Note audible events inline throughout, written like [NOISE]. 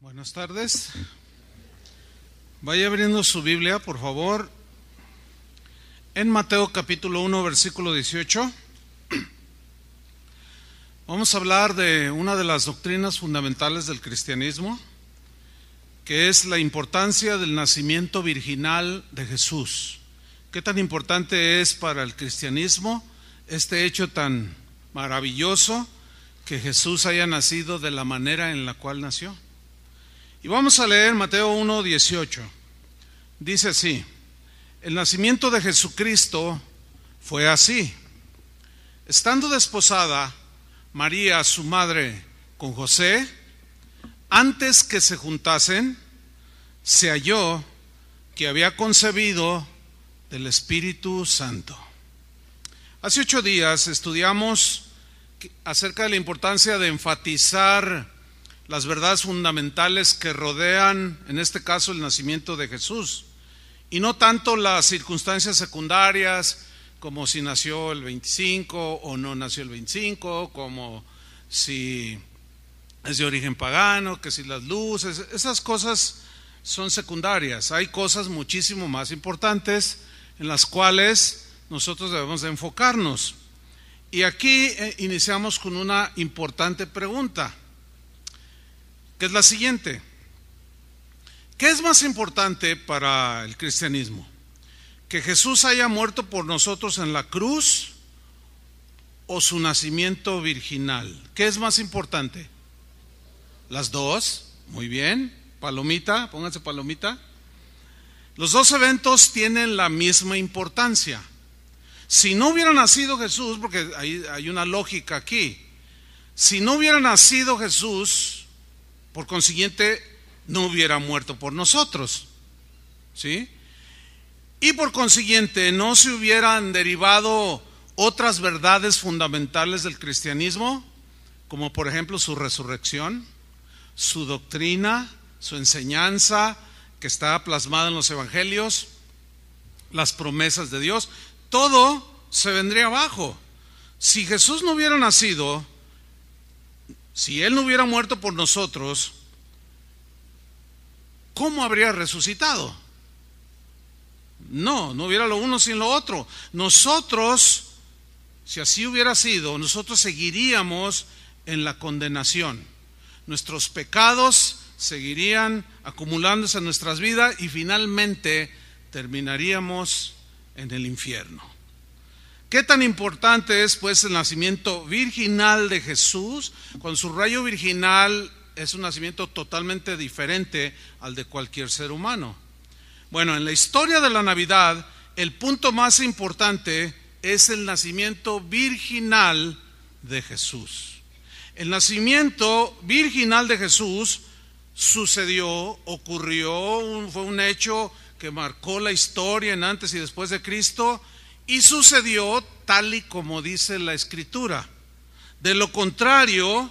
Buenas tardes. Vaya abriendo su Biblia, por favor, en Mateo capítulo 1, versículo 18. Vamos a hablar de una de las doctrinas fundamentales del cristianismo, que es la importancia del nacimiento virginal de Jesús. ¿Qué tan importante es para el cristianismo este hecho tan maravilloso que Jesús haya nacido de la manera en la cual nació? Y vamos a leer Mateo 1, Dice así, el nacimiento de Jesucristo fue así. Estando desposada María, su madre, con José, antes que se juntasen, se halló que había concebido del Espíritu Santo. Hace ocho días estudiamos acerca de la importancia de enfatizar las verdades fundamentales que rodean, en este caso, el nacimiento de Jesús, y no tanto las circunstancias secundarias, como si nació el 25 o no nació el 25, como si es de origen pagano, que si las luces, esas cosas son secundarias. Hay cosas muchísimo más importantes en las cuales nosotros debemos de enfocarnos. Y aquí eh, iniciamos con una importante pregunta que es la siguiente. ¿Qué es más importante para el cristianismo? ¿Que Jesús haya muerto por nosotros en la cruz o su nacimiento virginal? ¿Qué es más importante? Las dos, muy bien. Palomita, pónganse palomita. Los dos eventos tienen la misma importancia. Si no hubiera nacido Jesús, porque hay, hay una lógica aquí, si no hubiera nacido Jesús, por consiguiente, no hubiera muerto por nosotros. ¿Sí? Y por consiguiente, no se hubieran derivado otras verdades fundamentales del cristianismo, como por ejemplo su resurrección, su doctrina, su enseñanza que está plasmada en los evangelios, las promesas de Dios, todo se vendría abajo. Si Jesús no hubiera nacido, si Él no hubiera muerto por nosotros, ¿cómo habría resucitado? No, no hubiera lo uno sin lo otro. Nosotros, si así hubiera sido, nosotros seguiríamos en la condenación. Nuestros pecados seguirían acumulándose en nuestras vidas y finalmente terminaríamos en el infierno. ¿Qué tan importante es pues el nacimiento virginal de Jesús? Con su rayo virginal es un nacimiento totalmente diferente al de cualquier ser humano. Bueno, en la historia de la Navidad, el punto más importante es el nacimiento virginal de Jesús. El nacimiento virginal de Jesús sucedió, ocurrió, fue un hecho que marcó la historia en antes y después de Cristo y sucedió tal y como dice la escritura. De lo contrario,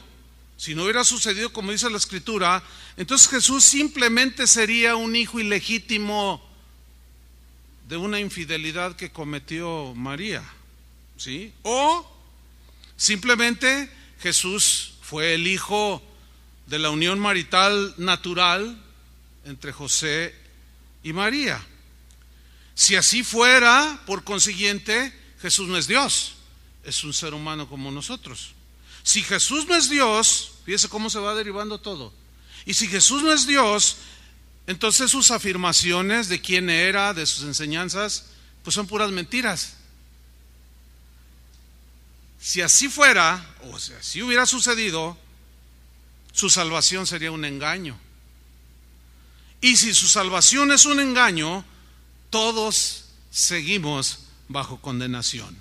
si no hubiera sucedido como dice la escritura, entonces Jesús simplemente sería un hijo ilegítimo de una infidelidad que cometió María. ¿Sí? O simplemente Jesús fue el hijo de la unión marital natural entre José y María. Si así fuera, por consiguiente, Jesús no es Dios, es un ser humano como nosotros. Si Jesús no es Dios, fíjese cómo se va derivando todo. Y si Jesús no es Dios, entonces sus afirmaciones de quién era, de sus enseñanzas, pues son puras mentiras. Si así fuera, o si si hubiera sucedido, su salvación sería un engaño. Y si su salvación es un engaño, todos seguimos bajo condenación.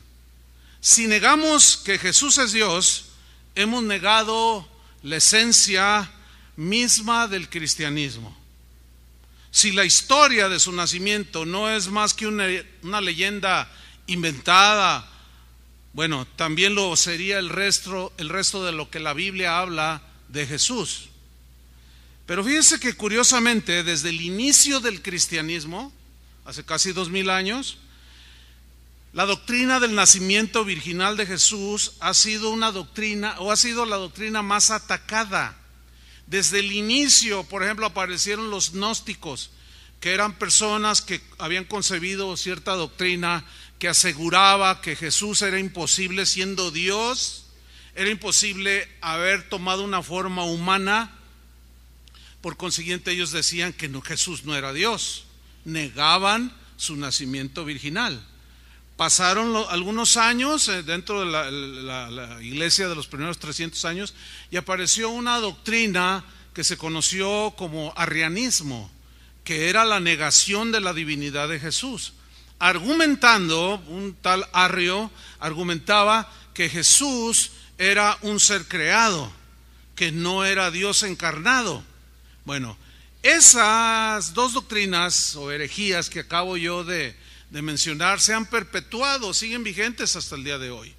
Si negamos que Jesús es Dios, hemos negado la esencia misma del cristianismo. Si la historia de su nacimiento no es más que una, leyenda inventada, bueno, también lo sería el resto, el resto de lo que la Biblia habla de Jesús. Pero fíjense que curiosamente, desde el inicio del cristianismo, hace casi dos mil años, la doctrina del nacimiento virginal de Jesús ha sido una doctrina o ha sido la doctrina más atacada. Desde el inicio, por ejemplo, aparecieron los gnósticos, que eran personas que habían concebido cierta doctrina que aseguraba que Jesús era imposible siendo Dios, era imposible haber tomado una forma humana, por consiguiente ellos decían que no, Jesús no era Dios negaban su nacimiento virginal. Pasaron algunos años eh, dentro de la, iglesia de los primeros 300 años y apareció una doctrina que se conoció como arrianismo, que era la negación de la divinidad de Jesús. Argumentando, un tal Arrio argumentaba que Jesús era un ser creado, que no era Dios encarnado. Bueno, esas dos doctrinas o herejías que acabo yo de, mencionar se han perpetuado, siguen vigentes hasta el día de hoy.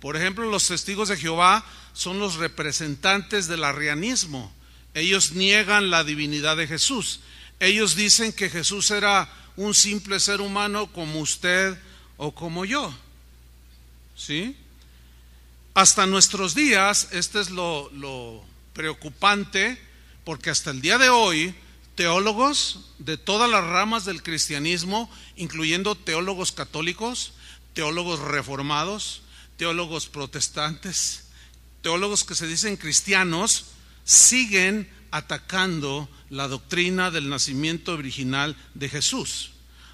Por ejemplo, los testigos de Jehová son los representantes del arrianismo. Ellos niegan la divinidad de Jesús. Ellos dicen que Jesús era un simple ser humano como usted o como yo. ¿Sí? Hasta nuestros días, este es lo preocupante, porque hasta el día de hoy teólogos de todas las ramas del cristianismo, incluyendo teólogos católicos, teólogos reformados, teólogos protestantes, teólogos que se dicen cristianos, siguen atacando la doctrina del nacimiento original de Jesús.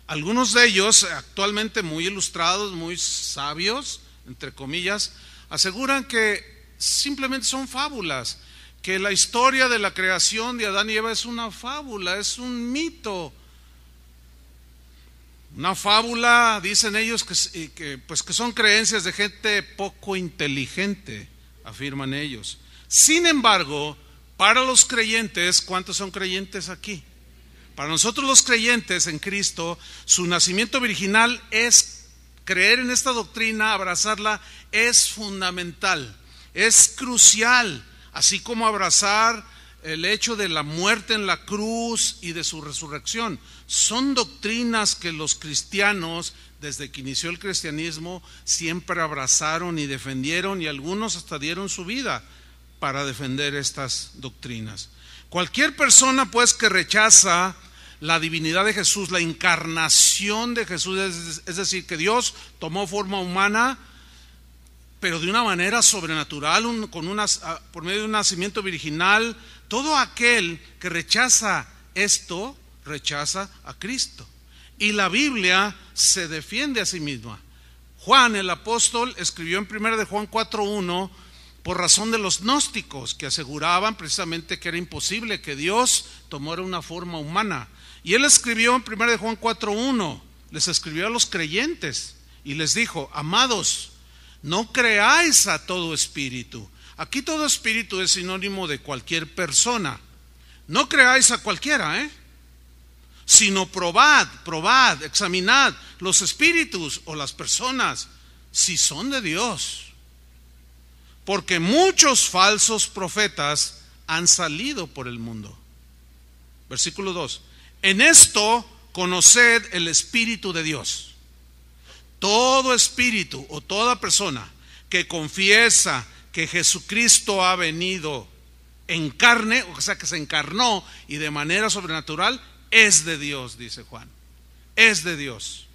Algunos de ellos, actualmente muy ilustrados, muy sabios, entre comillas, aseguran que simplemente son fábulas que la historia de la creación de Adán y Eva es una fábula, es un mito. Una fábula, dicen ellos, eh, que, pues que son creencias de gente poco inteligente, afirman ellos. Sin embargo, para los creyentes, ¿cuántos son creyentes aquí? Para nosotros los creyentes en Cristo, su nacimiento virginal es creer en esta doctrina, abrazarla, es fundamental, es crucial así como abrazar el hecho de la muerte en la cruz y de su resurrección. Son doctrinas que los cristianos, desde que inició el cristianismo, siempre abrazaron y defendieron y algunos hasta dieron su vida para defender estas doctrinas. Cualquier persona pues que rechaza la divinidad de Jesús, la encarnación de Jesús, es, decir, que Dios tomó forma humana, pero de una manera sobrenatural, con ah, por medio de un nacimiento virginal. Todo aquel que rechaza esto, rechaza a Cristo. Y la Biblia se defiende a sí misma. Juan el apóstol escribió en 1 de Juan 4.1 por razón de los gnósticos que aseguraban precisamente que era imposible que Dios tomara una forma humana. Y él escribió en 1 de Juan 4.1, les escribió a los creyentes y les dijo, amados, no creáis a todo espíritu. Aquí todo espíritu es sinónimo de cualquier persona. No creáis a cualquiera, ¿eh? Sino probad, probad, examinad los espíritus o las personas si son de Dios. Porque muchos falsos profetas han salido por el mundo. Versículo 2. En esto conoced el espíritu de Dios todo espíritu o toda persona que confiesa que Jesucristo ha venido en carne, o sea, que se encarnó y de manera sobrenatural, es de Dios, dice Juan. Es de Dios.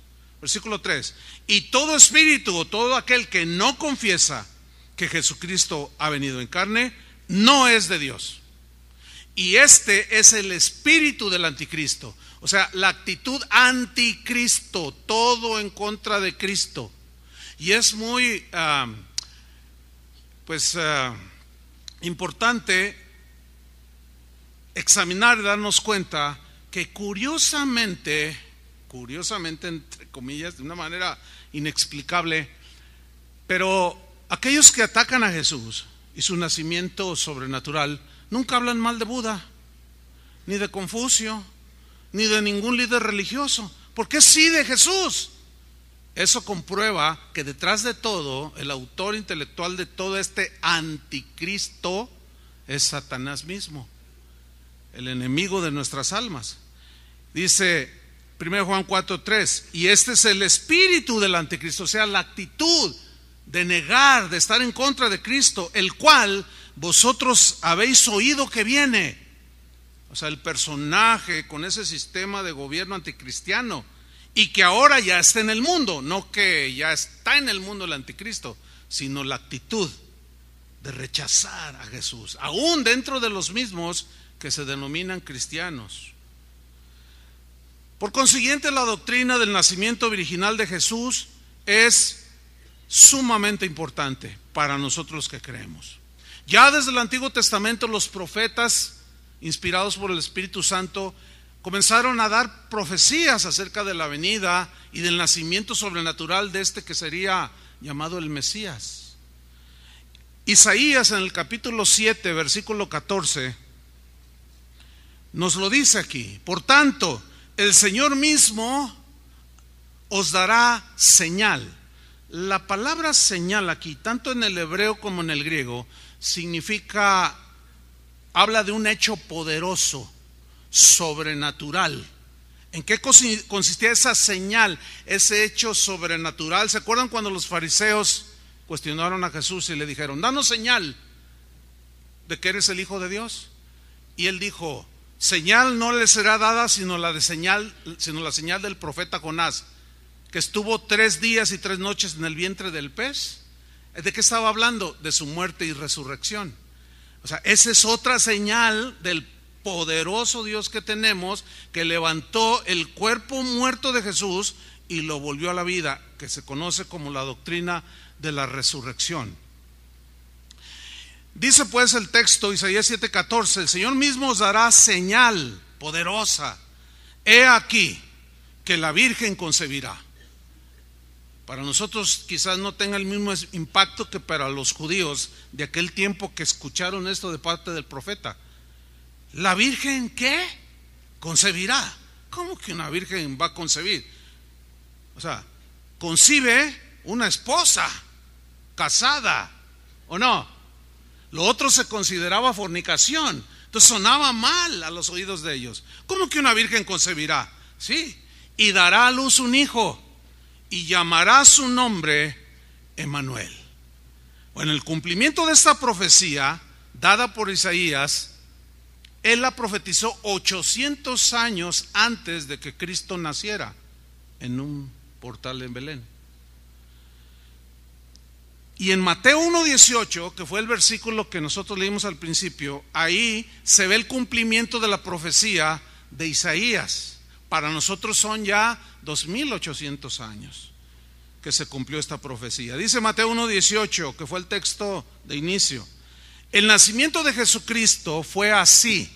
Versículo 3. Y todo espíritu o todo aquel que no confiesa que Jesucristo ha venido en carne, no es de Dios. Y este es el espíritu del anticristo, o sea, la actitud anticristo, todo en contra de Cristo. Y es muy, ah, pues, ah, importante examinar y darnos cuenta que curiosamente, curiosamente, entre comillas, de una manera inexplicable, pero aquellos que atacan a Jesús y su nacimiento sobrenatural nunca hablan mal de Buda, ni de Confucio, ni de ningún líder religioso. Porque sí de Jesús? Eso comprueba que detrás de todo, el autor intelectual de todo este anticristo es Satanás mismo, el enemigo de nuestras almas. Dice 1 Juan 4:3, y este es el espíritu del anticristo, o sea, la actitud de negar, de estar en contra de Cristo, el cual vosotros habéis oído que viene o sea, el personaje con ese sistema de gobierno anticristiano y que ahora ya está en el mundo, no que ya está en el mundo el anticristo, sino la actitud de rechazar a Jesús, aún dentro de los mismos que se denominan cristianos. Por consiguiente, la doctrina del nacimiento Original de Jesús es sumamente importante para nosotros que creemos. Ya desde el Antiguo Testamento los profetas inspirados por el Espíritu Santo, comenzaron a dar profecías acerca de la venida y del nacimiento sobrenatural de este que sería llamado el Mesías. Isaías en el capítulo 7, versículo 14, nos lo dice aquí. Por tanto, el Señor mismo os dará señal. La palabra señal aquí, tanto en el hebreo como en el griego, significa habla de un hecho poderoso, sobrenatural. ¿En qué consistía esa señal, ese hecho sobrenatural? ¿Se acuerdan cuando los fariseos cuestionaron a Jesús y le dijeron, danos señal de que eres el Hijo de Dios? Y él dijo, señal no le será dada sino la, de señal, sino la señal del profeta Jonás, que estuvo tres días y tres noches en el vientre del pez. ¿De qué estaba hablando? De su muerte y resurrección. O sea, esa es otra señal del poderoso Dios que tenemos, que levantó el cuerpo muerto de Jesús y lo volvió a la vida, que se conoce como la doctrina de la resurrección. Dice pues el texto Isaías 7:14, el Señor mismo os dará señal poderosa. He aquí que la Virgen concebirá para nosotros quizás no tenga el mismo impacto que para los judíos de aquel tiempo que escucharon esto de parte del profeta. ¿La Virgen qué? Concebirá. ¿Cómo que una Virgen va a concebir? O sea, concibe una esposa casada, ¿o no? Lo otro se consideraba fornicación. Entonces sonaba mal a los oídos de ellos. ¿Cómo que una Virgen concebirá? Sí. Y dará a luz un hijo y llamará su nombre Emanuel. En el cumplimiento de esta profecía dada por Isaías, él la profetizó 800 años antes de que Cristo naciera en un portal en Belén. Y en Mateo 1.18, que fue el versículo que nosotros leímos al principio, ahí se ve el cumplimiento de la profecía de Isaías. Para nosotros son ya 2.800 años que se cumplió esta profecía. Dice Mateo 1.18, que fue el texto de inicio. El nacimiento de Jesucristo fue así,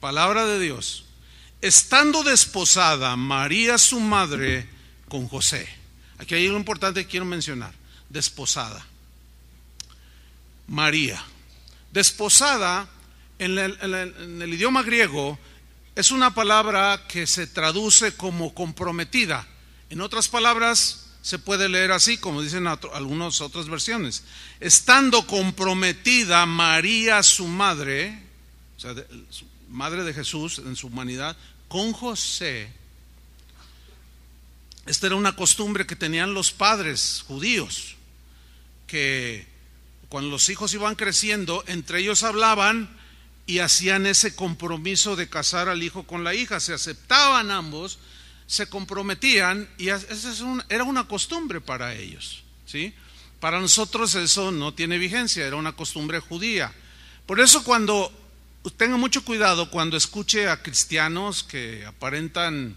palabra de Dios, estando desposada María su madre con José. Aquí hay algo importante que quiero mencionar, desposada. María. Desposada en el, en el idioma griego es una palabra que se traduce como comprometida. En otras palabras, se puede leer así, como dicen algunas otras versiones. Estando comprometida María, su madre, o sea, madre de Jesús en su humanidad, con José. Esta era una costumbre que tenían los padres judíos, que cuando los hijos iban creciendo, entre ellos hablaban y hacían ese compromiso de casar al hijo con la hija, se aceptaban ambos, se comprometían y era una costumbre para ellos, ¿sí? Para nosotros eso no tiene vigencia, era una costumbre judía. Por eso cuando tenga mucho cuidado cuando escuche a cristianos que aparentan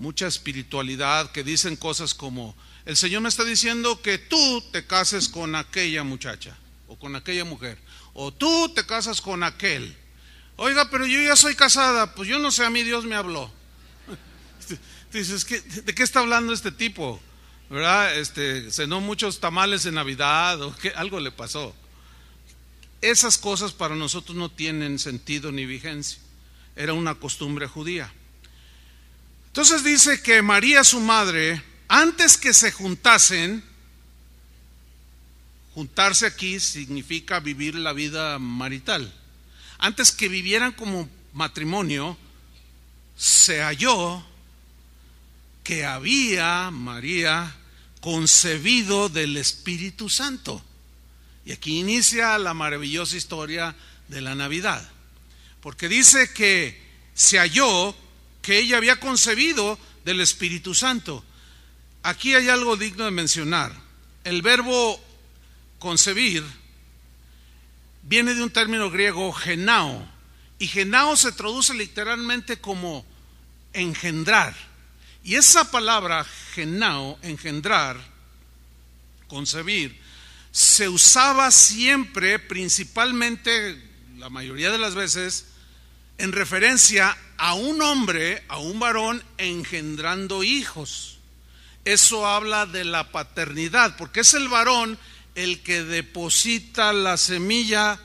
mucha espiritualidad, que dicen cosas como el Señor me está diciendo que tú te cases con aquella muchacha o con aquella mujer o tú te casas con aquel. Oiga, pero yo ya soy casada, pues yo no sé, a mí Dios me habló. [LAUGHS] Dices, ¿de qué está hablando este tipo? ¿Verdad? Este, cenó muchos tamales en Navidad o qué, algo le pasó. Esas cosas para nosotros no tienen sentido ni vigencia. Era una costumbre judía. Entonces dice que María, su madre, antes que se juntasen, Juntarse aquí significa vivir la vida marital. Antes que vivieran como matrimonio, se halló que había María concebido del Espíritu Santo. Y aquí inicia la maravillosa historia de la Navidad. Porque dice que se halló que ella había concebido del Espíritu Santo. Aquí hay algo digno de mencionar. El verbo concebir, viene de un término griego genao. Y genao se traduce literalmente como engendrar. Y esa palabra genao, engendrar, concebir, se usaba siempre, principalmente la mayoría de las veces, en referencia a un hombre, a un varón engendrando hijos. Eso habla de la paternidad, porque es el varón el que deposita la semilla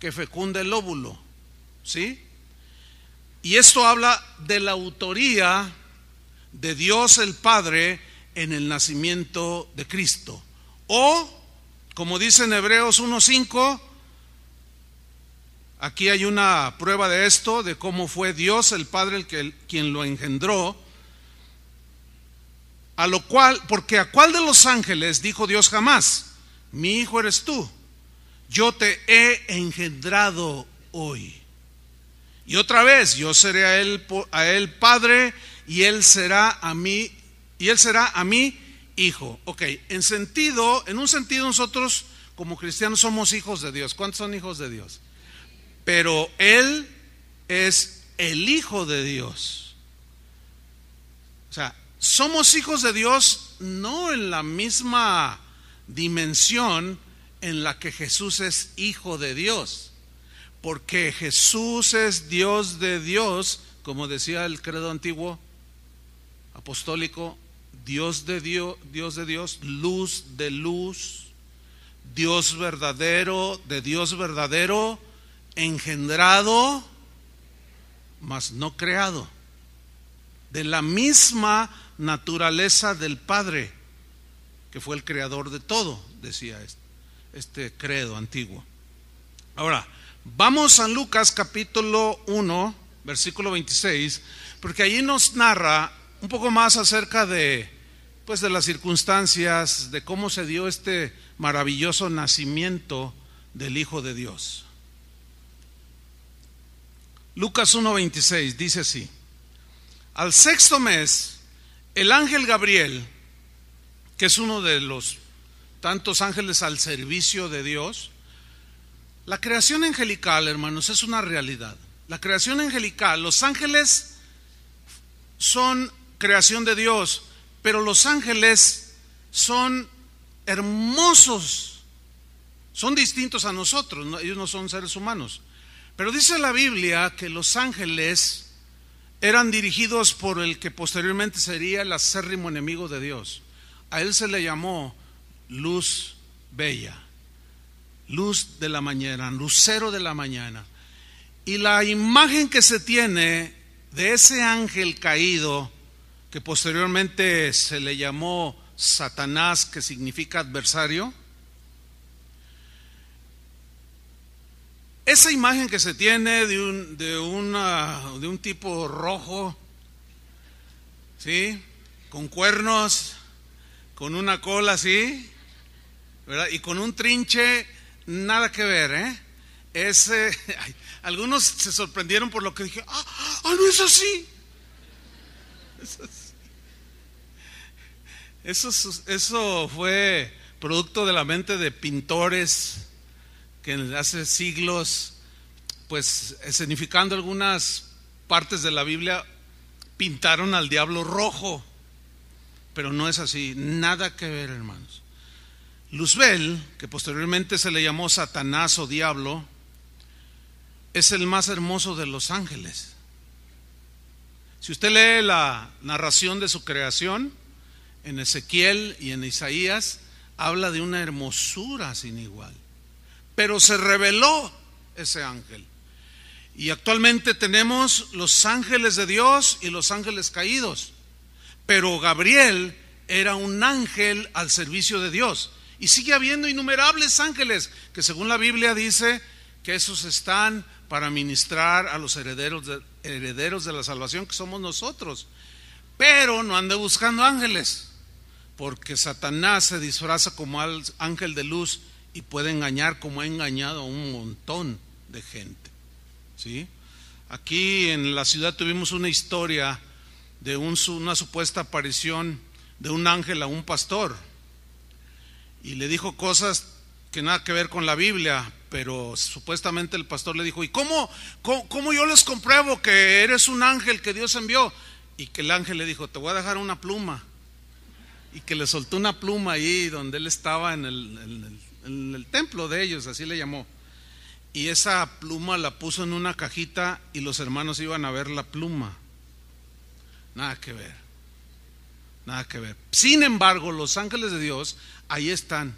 que fecunda el óvulo. ¿Sí? Y esto habla de la autoría de Dios el Padre en el nacimiento de Cristo. O, como dicen en Hebreos 1.5, aquí hay una prueba de esto, de cómo fue Dios el Padre el que, quien lo engendró a lo cual, porque a cuál de los ángeles dijo Dios jamás, mi hijo eres tú, yo te he engendrado hoy. Y otra vez, yo seré a él, a él padre y él será a mí y él será a mí hijo. Ok, en sentido, en un sentido nosotros como cristianos somos hijos de Dios. ¿Cuántos son hijos de Dios? Pero él es el hijo de Dios somos hijos de Dios no en la misma dimensión en la que Jesús es hijo de Dios, porque Jesús es Dios de Dios, como decía el credo antiguo apostólico, Dios de Dios, Dios de Dios, luz de luz, Dios verdadero de Dios verdadero, engendrado, mas no creado. De la misma naturaleza del Padre, que fue el creador de todo, decía este, este credo antiguo. Ahora, vamos a Lucas capítulo 1, versículo 26, porque allí nos narra un poco más acerca de pues de las circunstancias de cómo se dio este maravilloso nacimiento del Hijo de Dios. Lucas 1:26 dice así: Al sexto mes el ángel Gabriel, que es uno de los tantos ángeles al servicio de Dios, la creación angelical, hermanos, es una realidad. La creación angelical, los ángeles son creación de Dios, pero los ángeles son hermosos, son distintos a nosotros, ellos no son seres humanos. Pero dice la Biblia que los ángeles eran dirigidos por el que posteriormente sería el acérrimo enemigo de Dios. A él se le llamó luz bella, luz de la mañana, lucero de la mañana. Y la imagen que se tiene de ese ángel caído, que posteriormente se le llamó Satanás, que significa adversario, Esa imagen que se tiene de un, de una, de un tipo rojo, ¿sí? Con cuernos, con una cola así, ¿verdad? Y con un trinche, nada que ver, ¿eh? Ese, [LAUGHS] algunos se sorprendieron por lo que dije, ah, ah no es así. Eso, eso, fue producto de la mente de pintores que hace siglos, pues escenificando algunas partes de la Biblia, pintaron al diablo rojo. Pero no es así, nada que ver, hermanos. Luzbel, que posteriormente se le llamó Satanás o diablo, es el más hermoso de los ángeles. Si usted lee la narración de su creación, en Ezequiel y en Isaías, habla de una hermosura sin igual pero se reveló ese ángel. Y actualmente tenemos los ángeles de Dios y los ángeles caídos. Pero Gabriel era un ángel al servicio de Dios. Y sigue habiendo innumerables ángeles que según la Biblia dice que esos están para ministrar a los herederos de, herederos de la salvación que somos nosotros. Pero no ande buscando ángeles, porque Satanás se disfraza como ángel de luz y puede engañar como ha engañado a un montón de gente. ¿sí? Aquí en la ciudad tuvimos una historia de una supuesta aparición de un ángel a un pastor y le dijo cosas que nada que ver con la Biblia, pero supuestamente el pastor le dijo, ¿y cómo, cómo, yo les compruebo que eres un ángel que Dios envió? Y que el ángel le dijo, te voy a dejar una pluma. Y que le soltó una pluma ahí donde él estaba en el en el templo de ellos, así le llamó. Y esa pluma la puso en una cajita y los hermanos iban a ver la pluma. Nada que ver. Nada que ver. Sin embargo, los ángeles de Dios ahí están,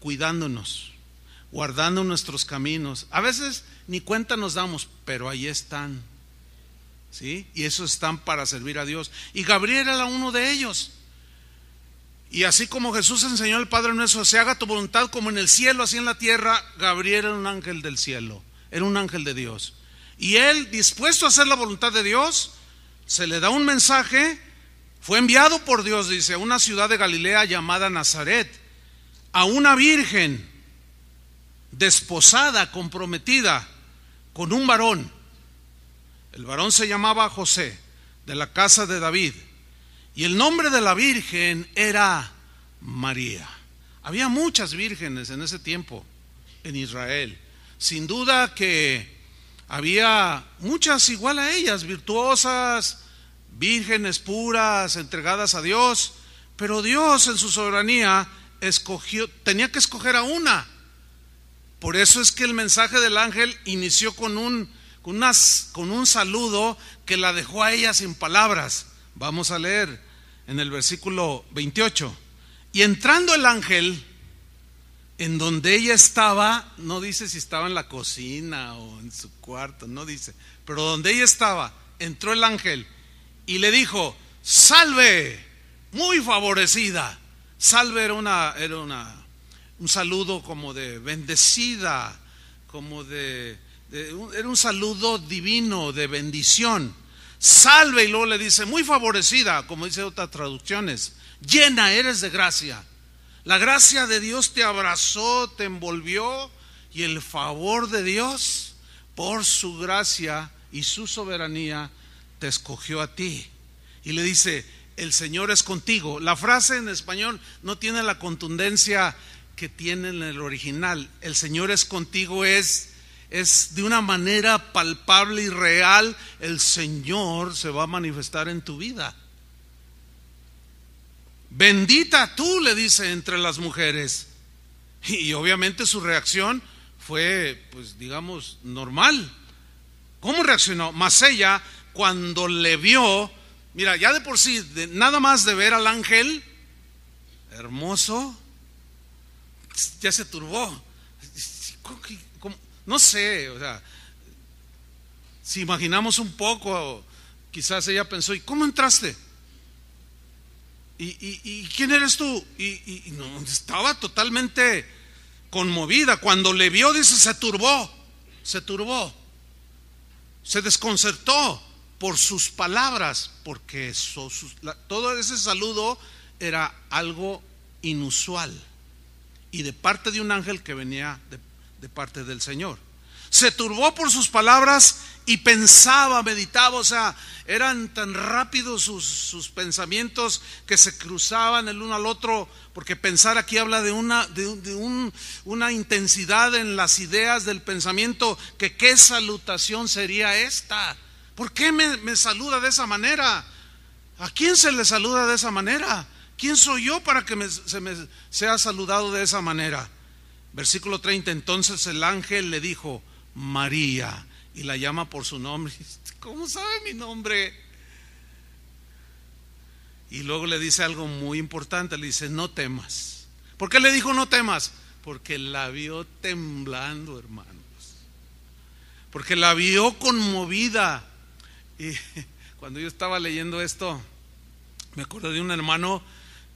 cuidándonos, guardando nuestros caminos. A veces ni cuenta nos damos, pero ahí están. ¿Sí? Y esos están para servir a Dios. Y Gabriel era uno de ellos. Y así como Jesús enseñó al Padre nuestro, se haga tu voluntad como en el cielo, así en la tierra, Gabriel era un ángel del cielo, era un ángel de Dios. Y él, dispuesto a hacer la voluntad de Dios, se le da un mensaje, fue enviado por Dios, dice, a una ciudad de Galilea llamada Nazaret, a una virgen desposada, comprometida, con un varón. El varón se llamaba José, de la casa de David y el nombre de la Virgen era María. Había muchas vírgenes en ese tiempo en Israel. Sin duda que había muchas igual a ellas, virtuosas, vírgenes puras, entregadas a Dios, pero Dios en su soberanía escogió, tenía que escoger a una. Por eso es que el mensaje del ángel inició con un, con, unas, con un saludo que la dejó a ella sin palabras. Vamos a leer en el versículo 28. Y entrando el ángel, en donde ella estaba, no dice si estaba en la cocina o en su cuarto, no dice, pero donde ella estaba, entró el ángel y le dijo, salve, muy favorecida. Salve era una, era un saludo como de bendecida, como de, era un saludo divino, de bendición salve y luego le dice, muy favorecida, como dice otras traducciones, llena eres de gracia. La gracia de Dios te abrazó, te envolvió y el favor de Dios, por su gracia y su soberanía, te escogió a ti. Y le dice, el Señor es contigo. La frase en español no tiene la contundencia que tiene en el original. El Señor es contigo es es de una manera palpable y real, el Señor se va a manifestar en tu vida. Bendita tú, le dice entre las mujeres. Y obviamente su reacción fue, pues digamos, normal. ¿Cómo reaccionó? Mas ella, cuando le vio, mira, ya de por sí, nada más de ver al ángel, hermoso, ya se turbó. No sé, o sea, si imaginamos un poco, quizás ella pensó, ¿y cómo entraste? ¿Y, quién eres tú? Y, estaba totalmente conmovida. Cuando le vio, dice, se turbó, se turbó, se desconcertó por sus palabras, porque todo ese saludo era algo inusual y de parte de un ángel que venía de de parte del Señor. Se turbó por sus palabras y pensaba, meditaba, o sea, eran tan rápidos sus, pensamientos que se cruzaban el uno al otro, porque pensar aquí habla de, una, de, una intensidad en las ideas del pensamiento, que qué salutación sería esta. ¿Por qué me, saluda de esa manera? ¿A quién se le saluda de esa manera? ¿Quién soy yo para que se me sea saludado de esa manera? Versículo 30, entonces el ángel le dijo, María, y la llama por su nombre. [LAUGHS] ¿Cómo sabe mi nombre? Y luego le dice algo muy importante, le dice, no temas. ¿Por qué le dijo no temas? Porque la vio temblando, hermanos. Porque la vio conmovida. Y [LAUGHS] cuando yo estaba leyendo esto, me acuerdo de un hermano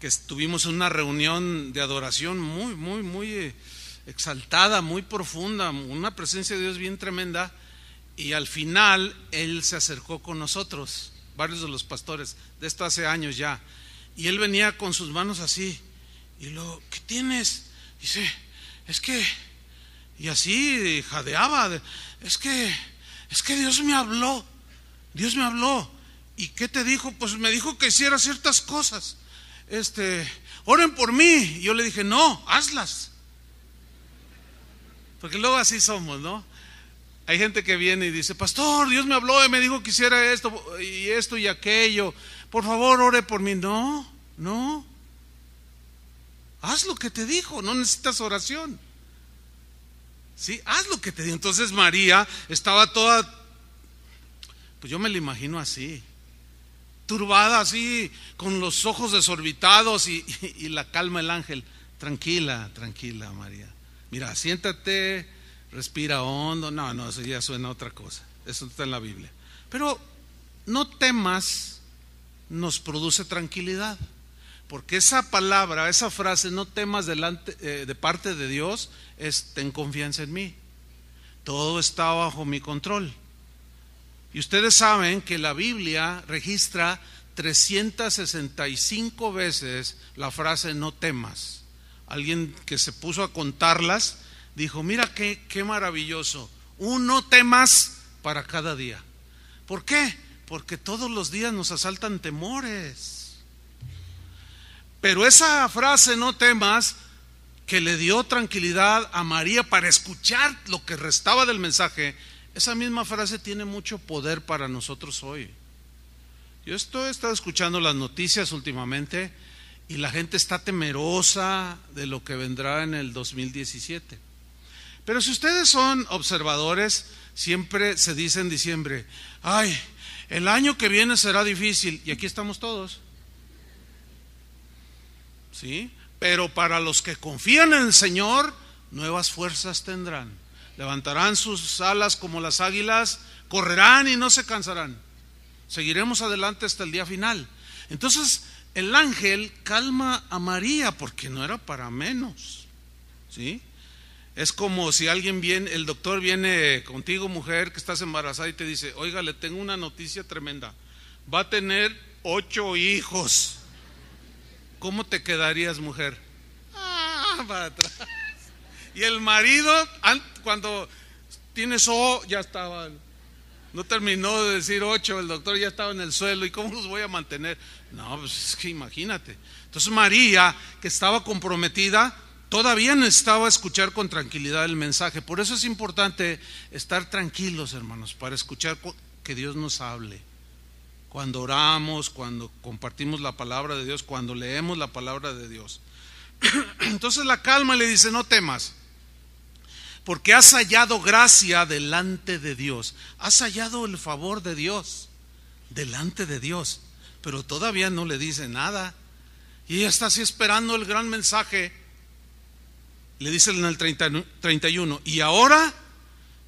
que estuvimos en una reunión de adoración muy, muy, muy eh, exaltada, muy profunda, una presencia de Dios bien tremenda. Y al final él se acercó con nosotros, varios de los pastores, de esto hace años ya. Y él venía con sus manos así. Y lo, ¿qué tienes? Dice, es que, y así jadeaba, es que, es que Dios me habló, Dios me habló. ¿Y qué te dijo? Pues me dijo que hiciera ciertas cosas. Este, oren por mí. Y yo le dije, no, hazlas. Porque luego así somos, ¿no? Hay gente que viene y dice, pastor, Dios me habló y me dijo que hiciera esto y esto y aquello. Por favor, ore por mí. No, no. Haz lo que te dijo, no necesitas oración. Sí, haz lo que te dijo. Entonces María estaba toda, pues yo me la imagino así, turbada así, con los ojos desorbitados y, y la calma el ángel. Tranquila, tranquila María. Mira, siéntate, respira hondo. No, no, eso ya suena a otra cosa. Eso está en la Biblia. Pero no temas nos produce tranquilidad. Porque esa palabra, esa frase, no temas delante, eh, de parte de Dios, es ten confianza en mí. Todo está bajo mi control. Y ustedes saben que la Biblia registra 365 veces la frase no temas alguien que se puso a contarlas, dijo, mira qué, qué maravilloso, uno temas para cada día. ¿Por qué? Porque todos los días nos asaltan temores. Pero esa frase, no temas, que le dio tranquilidad a María para escuchar lo que restaba del mensaje, esa misma frase tiene mucho poder para nosotros hoy. Yo estoy, escuchando las noticias últimamente y la gente está temerosa de lo que vendrá en el 2017. Pero si ustedes son observadores, siempre se dice en diciembre, ay, el año que viene será difícil. Y aquí estamos todos. ¿Sí? Pero para los que confían en el Señor, nuevas fuerzas tendrán. Levantarán sus alas como las águilas, correrán y no se cansarán. Seguiremos adelante hasta el día final. Entonces, el ángel calma a María porque no era para menos. ¿Sí? Es como si alguien viene, el doctor viene contigo, mujer, que estás embarazada y te dice, oiga, le tengo una noticia tremenda. Va a tener ocho hijos. ¿Cómo te quedarías, mujer? Ah, para atrás. Y el marido, cuando tienes ojo, ya estaba no terminó de decir ocho, el doctor ya estaba en el suelo, ¿y cómo los voy a mantener? No, pues es que imagínate. Entonces María, que estaba comprometida, todavía no a escuchar con tranquilidad el mensaje. Por eso es importante estar tranquilos, hermanos, para escuchar que Dios nos hable. Cuando oramos, cuando compartimos la palabra de Dios, cuando leemos la palabra de Dios. [CLEARS THROAT] Entonces la calma le dice, no temas porque has hallado gracia delante de Dios, has hallado el favor de Dios delante de Dios, pero todavía no le dice nada. Y ella está así esperando el gran mensaje. Le dice en el 31, y ahora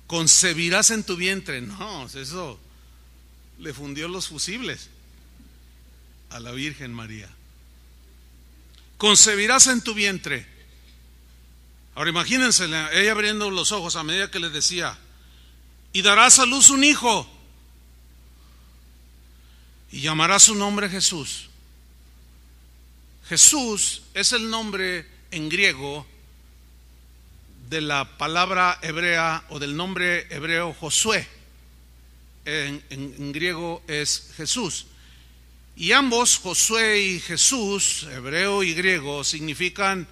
concebirás en tu vientre. No, eso le fundió los fusibles a la Virgen María. Concebirás en tu vientre Ahora imagínense, ella abriendo los ojos a medida que le decía, y darás a luz un hijo, y llamará su nombre Jesús. Jesús es el nombre en griego de la palabra hebrea o del nombre hebreo Josué. en, griego es Jesús. Y ambos, Josué y Jesús, hebreo y griego, significan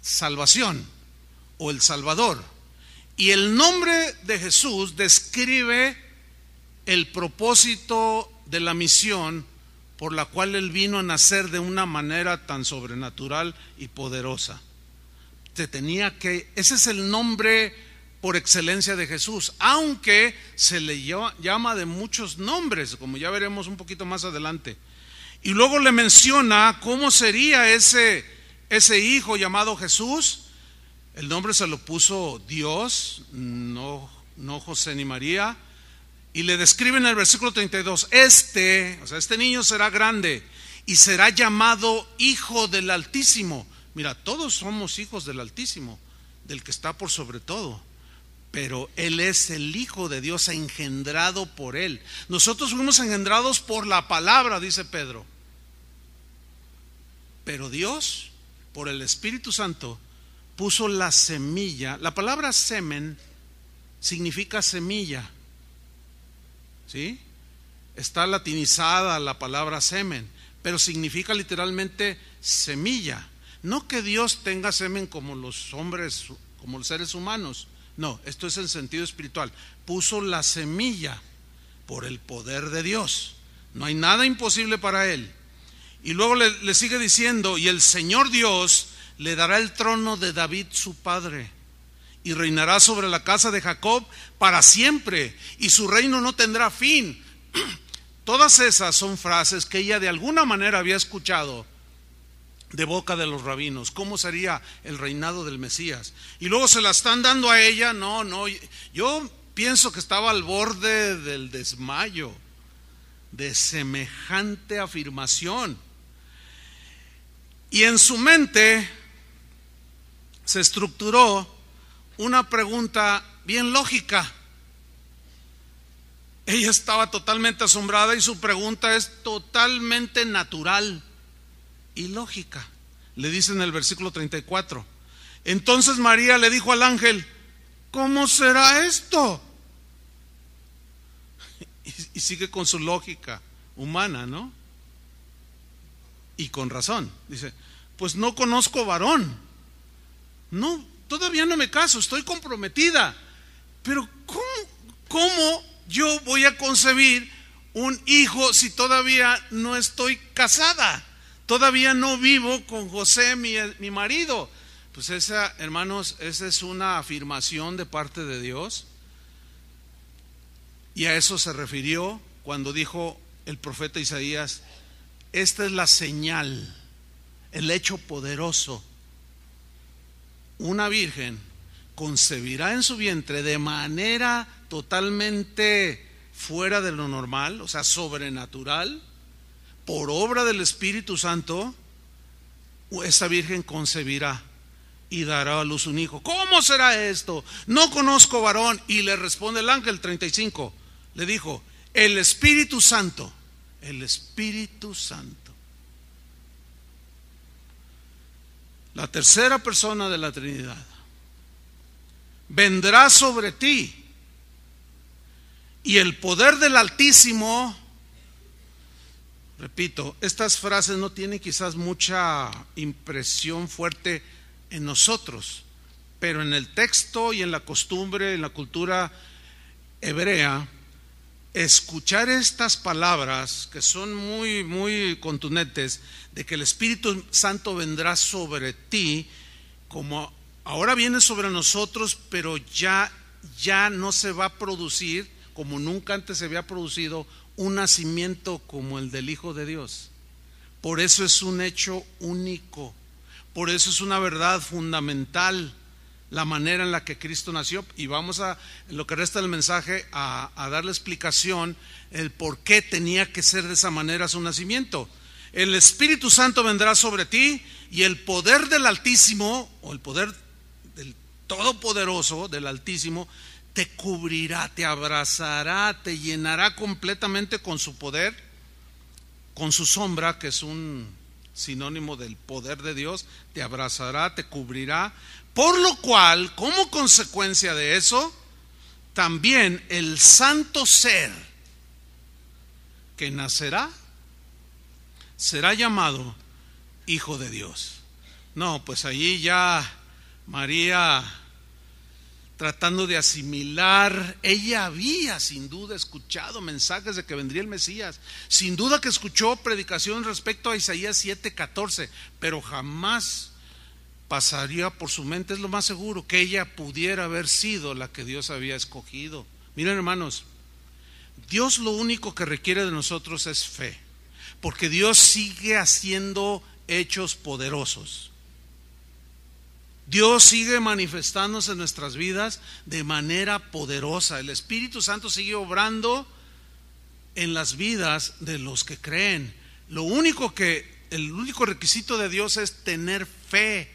salvación o el Salvador. Y el nombre de Jesús describe el propósito de la misión por la cual él vino a nacer de una manera tan sobrenatural y poderosa. Se tenía que, ese es el nombre por excelencia de Jesús, aunque se le llama de muchos nombres, como ya veremos un poquito más adelante. Y luego le menciona cómo sería ese ese hijo llamado Jesús el nombre se lo puso Dios, no, no José ni María. Y le describe en el versículo 32, este, o sea, este niño será grande y será llamado hijo del Altísimo. Mira, todos somos hijos del Altísimo, del que está por sobre todo. Pero Él es el Hijo de Dios engendrado por Él. Nosotros fuimos engendrados por la palabra, dice Pedro. Pero Dios, por el Espíritu Santo, puso la semilla. La palabra semen significa semilla. ¿Sí? Está latinizada la palabra semen, pero significa literalmente semilla. No que Dios tenga semen como los hombres, como los seres humanos. No, esto es en sentido espiritual. Puso la semilla por el poder de Dios. No hay nada imposible para él. Y luego le, le sigue diciendo, y el Señor Dios le dará el trono de David su padre, y reinará sobre la casa de Jacob para siempre, y su reino no tendrá fin. [CLEARS THROAT] Todas esas son frases que ella de alguna manera había escuchado de boca de los rabinos, cómo sería el reinado del Mesías. Y luego se la están dando a ella, no, no, yo pienso que estaba al borde del desmayo de semejante afirmación. Y en su mente se estructuró una pregunta bien lógica. Ella estaba totalmente asombrada y su pregunta es totalmente natural y lógica. Le dice en el versículo 34. Entonces María le dijo al ángel, ¿cómo será esto? [LAUGHS] Y, sigue con su lógica humana, ¿no? Y con razón. Dice, pues no conozco varón. No, todavía no me caso, estoy comprometida. Pero ¿cómo, yo voy a concebir un hijo si todavía no estoy casada? Todavía no vivo con José, mi, mi marido. Pues esa, hermanos, esa es una afirmación de parte de Dios. Y a eso se refirió cuando dijo el profeta Isaías, esta es la señal, el hecho poderoso una virgen concebirá en su vientre de manera totalmente fuera de lo normal, o sea, sobrenatural, por obra del Espíritu Santo, esa virgen concebirá y dará a luz un hijo. ¿Cómo será esto? No conozco varón. Y le responde el ángel 35. Le dijo, el Espíritu Santo, el Espíritu Santo la tercera persona de la Trinidad, vendrá sobre ti y el poder del Altísimo, repito, estas frases no tienen quizás mucha impresión fuerte en nosotros, pero en el texto y en la costumbre, en la cultura hebrea, escuchar estas palabras que son muy, muy contundentes, de que el Espíritu Santo vendrá sobre ti, como ahora viene sobre nosotros, pero ya, ya no se va a producir, como nunca antes se había producido, un nacimiento como el del Hijo de Dios. Por eso es un hecho único, por eso es una verdad fundamental la manera en la que Cristo nació y vamos a, lo que resta del mensaje, a, a dar la explicación el por qué tenía que ser de esa manera su nacimiento. El Espíritu Santo vendrá sobre ti y el poder del Altísimo, o el poder del Todopoderoso, del Altísimo, te cubrirá, te abrazará, te llenará completamente con su poder, con su sombra, que es un sinónimo del poder de Dios, te abrazará, te cubrirá, por lo cual, como consecuencia de eso, también el santo ser que nacerá será llamado Hijo de Dios. No, pues allí ya María tratando de asimilar, ella había sin duda escuchado mensajes de que vendría el Mesías, sin duda que escuchó predicación respecto a Isaías 7:14, pero jamás pasaría por su mente, es lo más seguro, que ella pudiera haber sido la que Dios había escogido. Miren hermanos, Dios lo único que requiere de nosotros es fe, porque Dios sigue haciendo hechos poderosos. Dios sigue manifestándose en nuestras vidas de manera poderosa. El Espíritu Santo sigue obrando en las vidas de los que creen. Lo único que, el único requisito de Dios es tener fe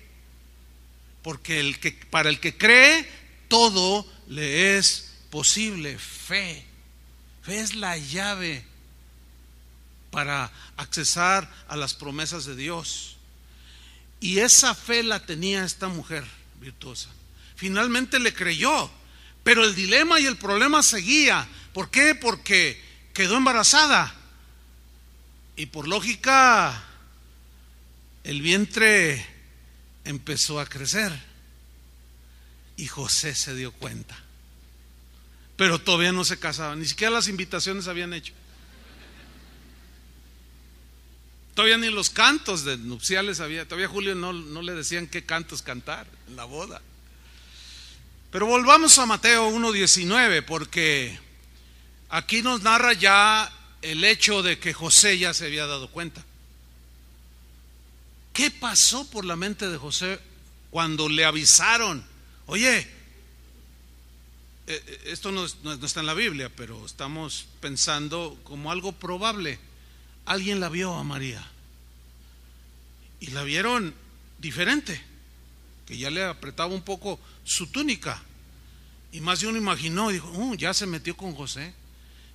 porque el que, para el que cree, todo le es posible. Fe. Fe es la llave para accesar a las promesas de Dios. Y esa fe la tenía esta mujer virtuosa. Finalmente le creyó, pero el dilema y el problema seguía. ¿Por qué? Porque quedó embarazada. Y por lógica, el vientre empezó a crecer y José se dio cuenta. Pero todavía no se casaba ni siquiera las invitaciones habían hecho. Todavía ni los cantos de nupciales había, todavía Julio no, no le decían qué cantos cantar en la boda. Pero volvamos a Mateo 1.19, porque aquí nos narra ya el hecho de que José ya se había dado cuenta. ¿Qué pasó por la mente de José cuando le avisaron? Oye, eh, eh, esto no, está en la Biblia, pero estamos pensando como algo probable. Alguien la vio a María y la vieron diferente, que ya le apretaba un poco su túnica. Y más de uno imaginó, dijo, uh, ya se metió con José.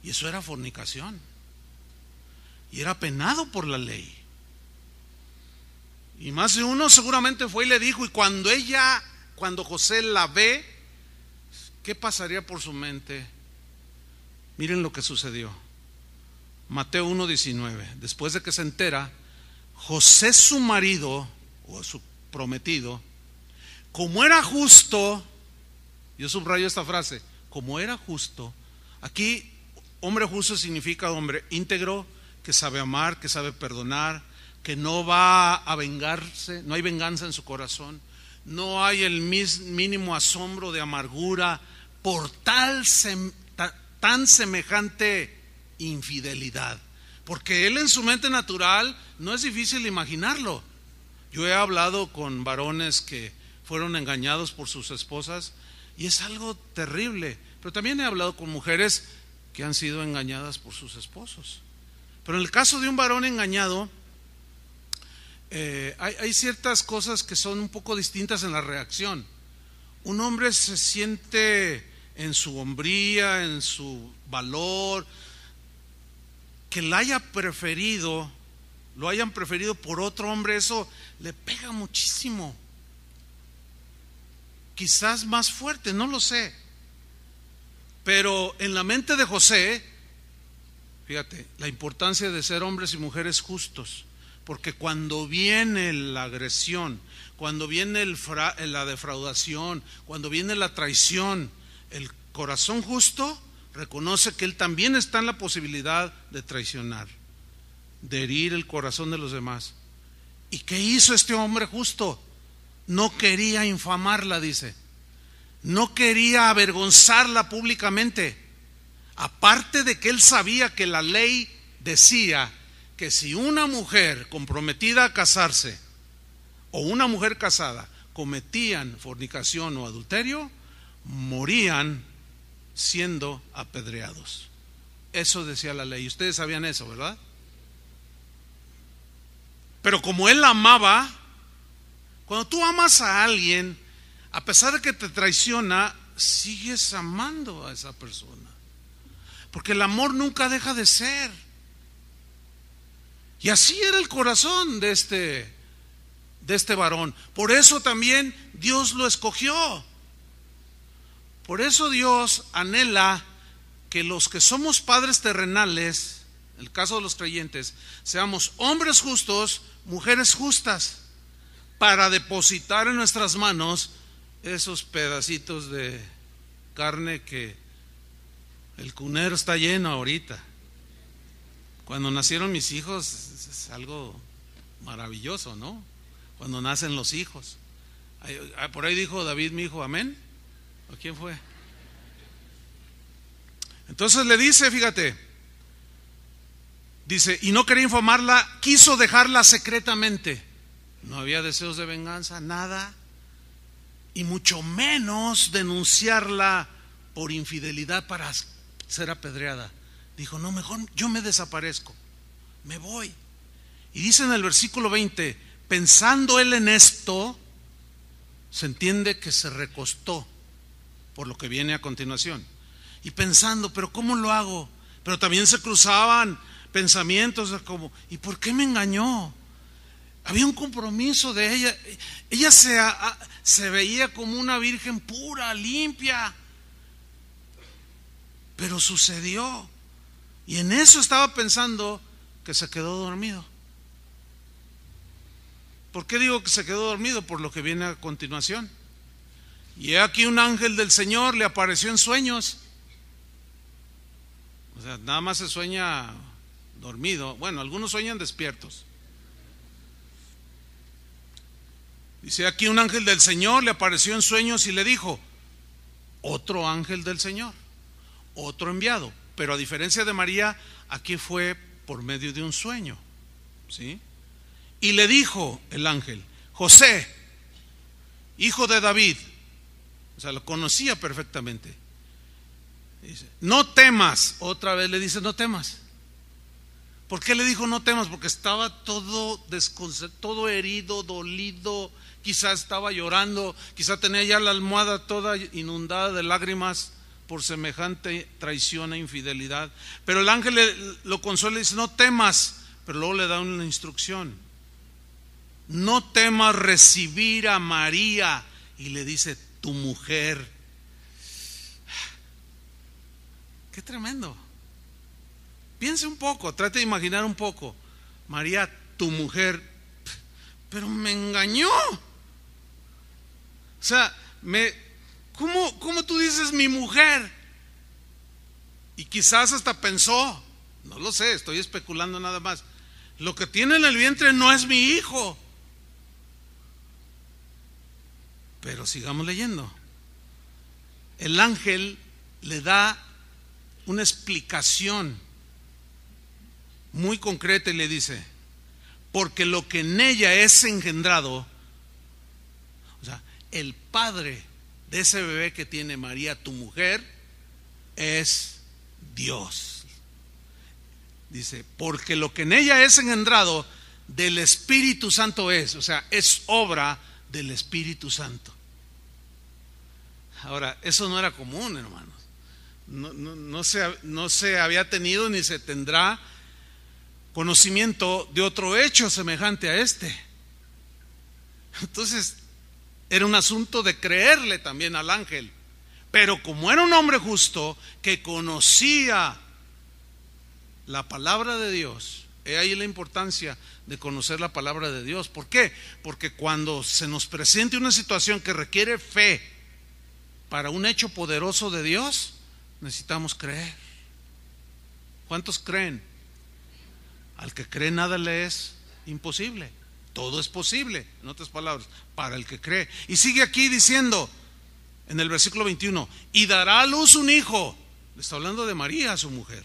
Y eso era fornicación. Y era penado por la ley. Y más de uno seguramente fue y le dijo, y cuando ella, cuando José la ve, ¿qué pasaría por su mente? Miren lo que sucedió. Mateo 1.19. Después de que se entera, José su marido, o su prometido, como era justo, yo subrayo esta frase, como era justo, aquí hombre justo significa hombre íntegro, que sabe amar, que sabe perdonar, que no va a vengarse, no hay venganza en su corazón, no hay el mínimo asombro de amargura por tal tan semejante infidelidad. Porque él en su mente natural no es difícil imaginarlo. Yo he hablado con varones que fueron engañados por sus esposas y es algo terrible. Pero también he hablado con mujeres que han sido engañadas por sus esposos. Pero en el caso de un varón engañado, eh, hay, hay, ciertas cosas que son un poco distintas en la reacción. Un hombre se siente en su hombría, en su valor, que la haya preferido, lo hayan preferido por otro hombre, eso le pega muchísimo. Quizás más fuerte, no lo sé. Pero en la mente de José, fíjate, la importancia de ser hombres y mujeres justos porque cuando viene la agresión, cuando viene la defraudación, cuando viene la traición, el corazón justo reconoce que él también está en la posibilidad de traicionar, de herir el corazón de los demás. ¿Y qué hizo este hombre justo? No quería infamarla, dice. No quería avergonzarla públicamente. Aparte de que él sabía que la ley decía que si una mujer comprometida a casarse o una mujer casada cometían fornicación o adulterio, morían siendo apedreados. Eso decía la ley. Ustedes sabían eso, ¿verdad? Pero como él amaba, cuando tú amas a alguien, a pesar de que te traiciona, sigues amando a esa persona. Porque el amor nunca deja de ser. Y así era el corazón de este, de este varón. Por eso también Dios lo escogió. Por eso Dios anhela que los que somos padres terrenales, en el caso de los creyentes, seamos hombres justos, mujeres justas, para depositar en nuestras manos esos pedacitos de carne que el cunero está lleno ahorita. Cuando nacieron mis hijos es algo maravilloso, ¿no? Cuando nacen los hijos. Ah, por ahí dijo David, mi hijo, amén. ¿O quién fue? Entonces le dice, fíjate, dice, y no quería informarla, quiso dejarla secretamente. No había deseos de venganza, nada, y mucho menos denunciarla por infidelidad para ser apedreada. Dijo, no, mejor yo me desaparezco, me voy. Y dice en el versículo 20, pensando él en esto, se entiende que se recostó por lo que viene a continuación. Y pensando, pero ¿cómo lo hago? Pero también se cruzaban pensamientos como, ¿y por qué me engañó? Había un compromiso de ella. Ella se veía como una virgen pura, limpia. Pero sucedió y en eso estaba pensando que se quedó dormido. ¿Por qué digo que se quedó dormido? Por lo que viene a continuación. Y aquí un ángel del Señor le apareció en sueños. O sea, nada más se sueña dormido. Bueno, algunos sueñan despiertos. Dice aquí un ángel del Señor le apareció en sueños y le dijo, otro ángel del Señor, otro enviado. Pero a diferencia de María, aquí fue por medio de un sueño. ¿Sí? Y le dijo el ángel, José, hijo de David, o sea, lo conocía perfectamente. Dice, no temas, otra vez le dice, no temas. ¿Por qué le dijo no temas? Porque estaba todo todo herido, dolido, quizás estaba llorando, quizá tenía ya la almohada toda inundada de lágrimas por semejante traición e infidelidad. Pero el ángel lo consuela y dice, no temas, pero luego le da una instrucción. No temas recibir a María y le dice, tu mujer. Qué tremendo. Piense un poco, trate de imaginar un poco. María, tu mujer, pero me engañó. O sea, me, ¿Cómo, ¿Cómo tú dices mi mujer? Y quizás hasta pensó, no lo sé, estoy especulando nada más. Lo que tiene en el vientre no es mi hijo. Pero sigamos leyendo. El ángel le da una explicación muy concreta y le dice, porque lo que en ella es engendrado, o sea, el padre de ese bebé que tiene María, tu mujer, es Dios. Dice, porque lo que en ella es engendrado del Espíritu Santo es, o sea, es obra del Espíritu Santo. Ahora, eso no era común, hermanos. No, no, no, se, no se había tenido ni se tendrá conocimiento de otro hecho semejante a este. Entonces, era un asunto de creerle también al ángel. Pero como era un hombre justo que conocía la palabra de Dios, he ahí la importancia de conocer la palabra de Dios. ¿Por qué? Porque cuando se nos presente una situación que requiere fe para un hecho poderoso de Dios, necesitamos creer. ¿Cuántos creen? Al que cree nada le es imposible. Todo es posible, en otras palabras, para el que cree. Y sigue aquí diciendo, en el versículo 21, y dará a luz un hijo. Le está hablando de María, su mujer.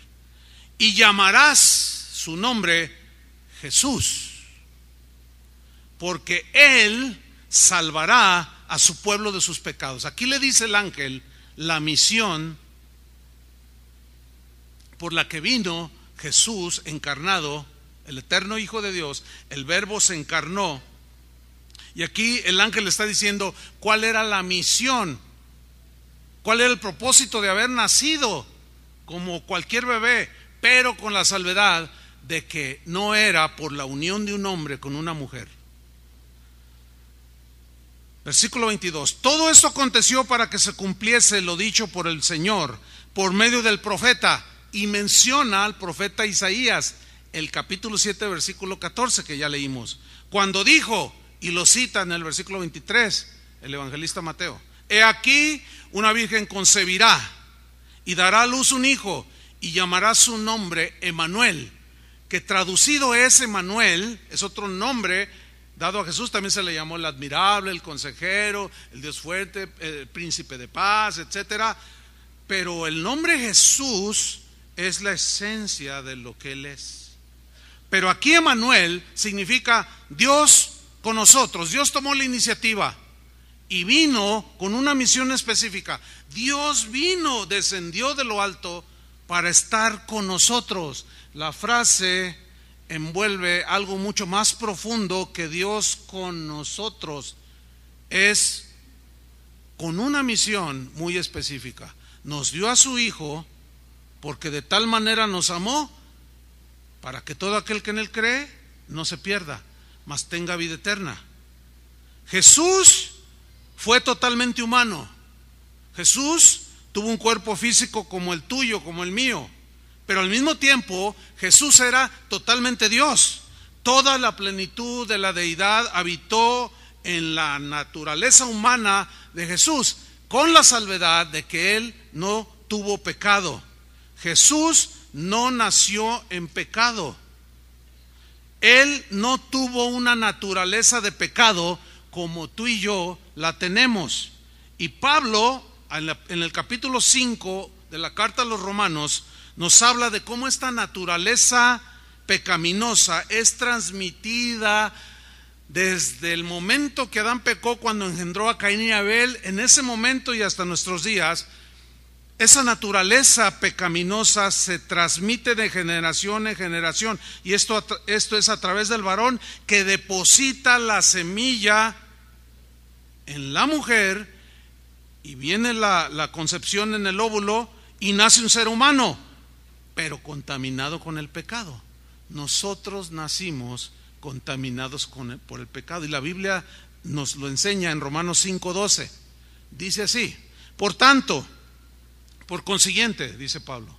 Y llamarás su nombre Jesús, porque él salvará a su pueblo de sus pecados. Aquí le dice el ángel la misión por la que vino Jesús encarnado el eterno Hijo de Dios, el Verbo se encarnó. Y aquí el ángel está diciendo cuál era la misión, cuál era el propósito de haber nacido como cualquier bebé, pero con la salvedad de que no era por la unión de un hombre con una mujer. Versículo 22. Todo esto aconteció para que se cumpliese lo dicho por el Señor por medio del profeta y menciona al profeta Isaías el capítulo 7, versículo 14 que ya leímos. Cuando dijo, y lo cita en el versículo 23, el evangelista Mateo, he aquí una virgen concebirá y dará a luz un hijo y llamará su nombre Emanuel, que traducido es Emanuel, es otro nombre dado a Jesús, también se le llamó el admirable, el consejero, el Dios fuerte, eh, el príncipe de paz, etcétera, pero el nombre Jesús es la esencia de lo que él es. Pero aquí Emmanuel significa Dios con nosotros. Dios tomó la iniciativa y vino con una misión específica. Dios vino, descendió de lo alto para estar con nosotros. La frase envuelve algo mucho más profundo que Dios con nosotros. Es con una misión muy específica. Nos dio a su Hijo porque de tal manera nos amó para que todo aquel que en él cree no se pierda, mas tenga vida eterna. Jesús fue totalmente humano. Jesús tuvo un cuerpo físico como el tuyo, como el mío, pero al mismo tiempo Jesús era totalmente Dios. Toda la plenitud de la deidad habitó en la naturaleza humana de Jesús, con la salvedad de que él no tuvo pecado. Jesús no nació en pecado. Él no tuvo una naturaleza de pecado como tú y yo la tenemos. Y Pablo, en, el capítulo 5 de la carta a los romanos, nos habla de cómo esta naturaleza pecaminosa es transmitida desde el momento que Adán pecó cuando engendró a Caín y Abel, en ese momento y hasta nuestros días, esa naturaleza pecaminosa se transmite de generación en generación y esto, esto es a través del varón que deposita la semilla en la mujer y viene la, concepción en el óvulo y nace un ser humano, pero contaminado con el pecado. Nosotros nacimos contaminados con por el pecado y la Biblia nos lo enseña en Romanos 5:12. Dice así, por tanto, por consiguiente, dice Pablo,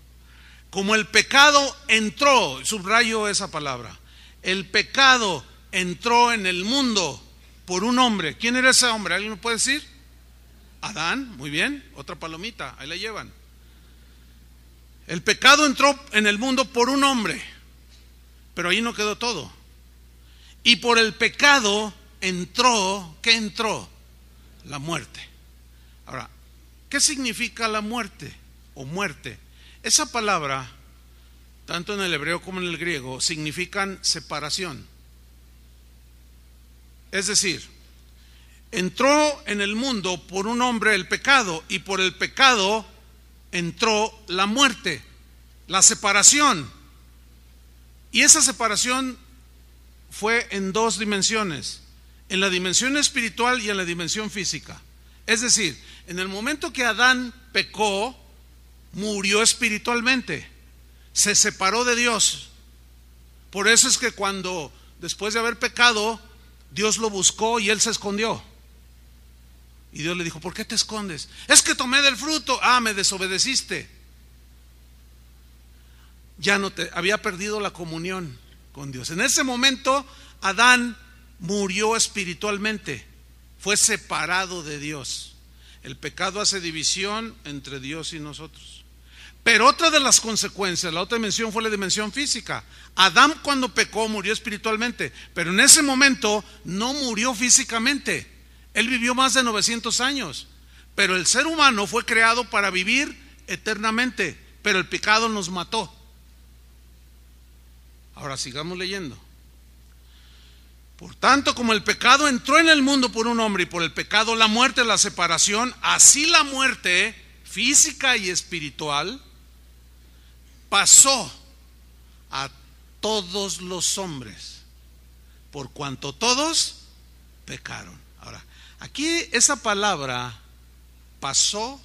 como el pecado entró, subrayo esa palabra, el pecado entró en el mundo por un hombre. ¿Quién era ese hombre? ¿Alguien me puede decir? Adán, muy bien, otra palomita, ahí la llevan. El pecado entró en el mundo por un hombre, pero ahí no quedó todo. Y por el pecado entró, ¿qué entró? La muerte. ¿Qué significa la muerte o muerte? Esa palabra, tanto en el hebreo como en el griego, significan separación. Es decir, entró en el mundo por un hombre el pecado y por el pecado entró la muerte, la separación. Y esa separación fue en dos dimensiones, en la dimensión espiritual y en la dimensión física. Es decir, en el momento que Adán pecó, murió espiritualmente, se separó de Dios. Por eso es que cuando, después de haber pecado, Dios lo buscó y él se escondió. Y Dios le dijo, ¿por qué te escondes? Es que tomé del fruto. Ah, me desobedeciste. Ya no te había perdido la comunión con Dios. En ese momento, Adán murió espiritualmente. Fue separado de Dios. El pecado hace división entre Dios y nosotros. Pero otra de las consecuencias, la otra dimensión fue la dimensión física. Adán cuando pecó murió espiritualmente, pero en ese momento no murió físicamente. Él vivió más de 900 años, pero el ser humano fue creado para vivir eternamente, pero el pecado nos mató. Ahora sigamos leyendo. Por tanto, como el pecado entró en el mundo por un hombre y por el pecado la muerte, la separación, así la muerte física y espiritual pasó a todos los hombres, por cuanto todos pecaron. Ahora, aquí esa palabra pasó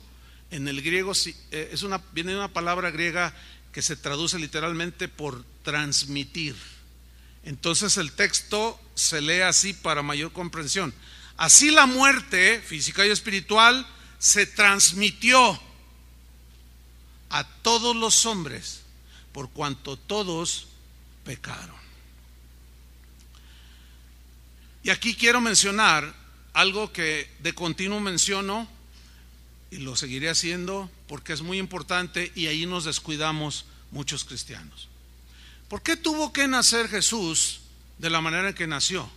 en el griego, eh, es una, viene de una palabra griega que se traduce literalmente por transmitir entonces el texto se lee así para mayor comprensión. Así la muerte física y espiritual se transmitió a todos los hombres, por cuanto todos pecaron. Y aquí quiero mencionar algo que de continuo menciono y lo seguiré haciendo porque es muy importante y ahí nos descuidamos muchos cristianos. ¿Por qué tuvo que nacer Jesús de la manera en que nació?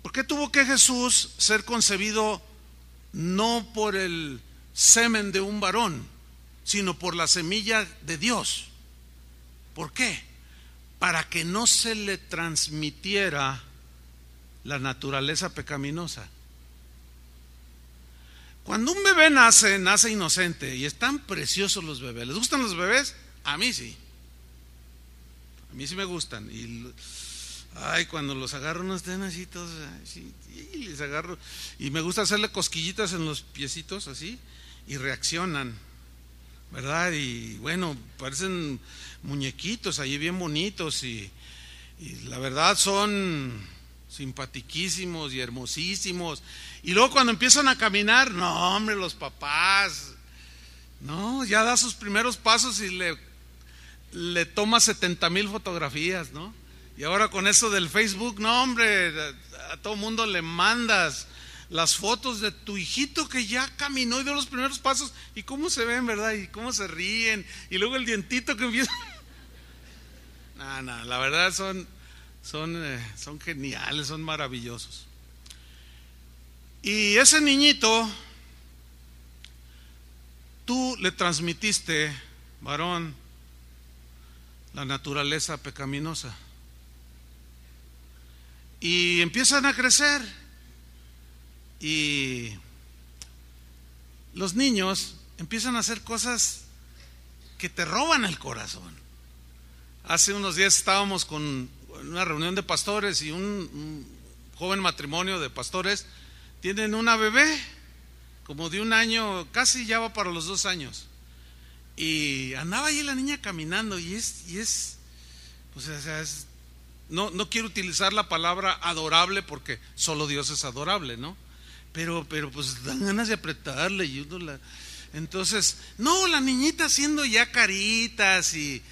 ¿Por qué tuvo que Jesús ser concebido no por el semen de un varón, sino por la semilla de Dios? ¿Por qué? Para que no se le transmitiera la naturaleza pecaminosa. Cuando un bebé nace, nace inocente y están preciosos los bebés. ¿Les gustan los bebés? A mí sí. A mí sí me gustan. Y ay, cuando los agarro unos tenacitos y les agarro. Y me gusta hacerle cosquillitas en los piecitos así y reaccionan. ¿Verdad? Y bueno, parecen muñequitos allí bien bonitos y, la verdad son simpatiquísimos y hermosísimos. Y luego cuando empiezan a caminar, no, hombre, los papás, no, ya da sus primeros pasos y le le toma 70 mil fotografías, ¿no? Y ahora con eso del Facebook, no, hombre, a, todo mundo le mandas las fotos de tu hijito que ya caminó y dio los primeros pasos y cómo se ven, ¿verdad? Y cómo se ríen y luego el dientito que empieza. [LAUGHS] no, no, la verdad son son eh, son geniales, son maravillosos. Y ese niñito tú le transmitiste, varón, la naturaleza pecaminosa. Y empiezan a crecer y los niños empiezan a hacer cosas que te roban el corazón. Hace unos días estábamos con una reunión de pastores y un, joven matrimonio de pastores tienen una bebé como de un año, casi ya va para los dos años. Y andaba ahí la niña caminando y es, y es, no, no quiero utilizar la palabra adorable porque solo Dios es adorable, ¿no? Pero, pero pues dan ganas de apretarle y Entonces, no, la niñita haciendo ya caritas y,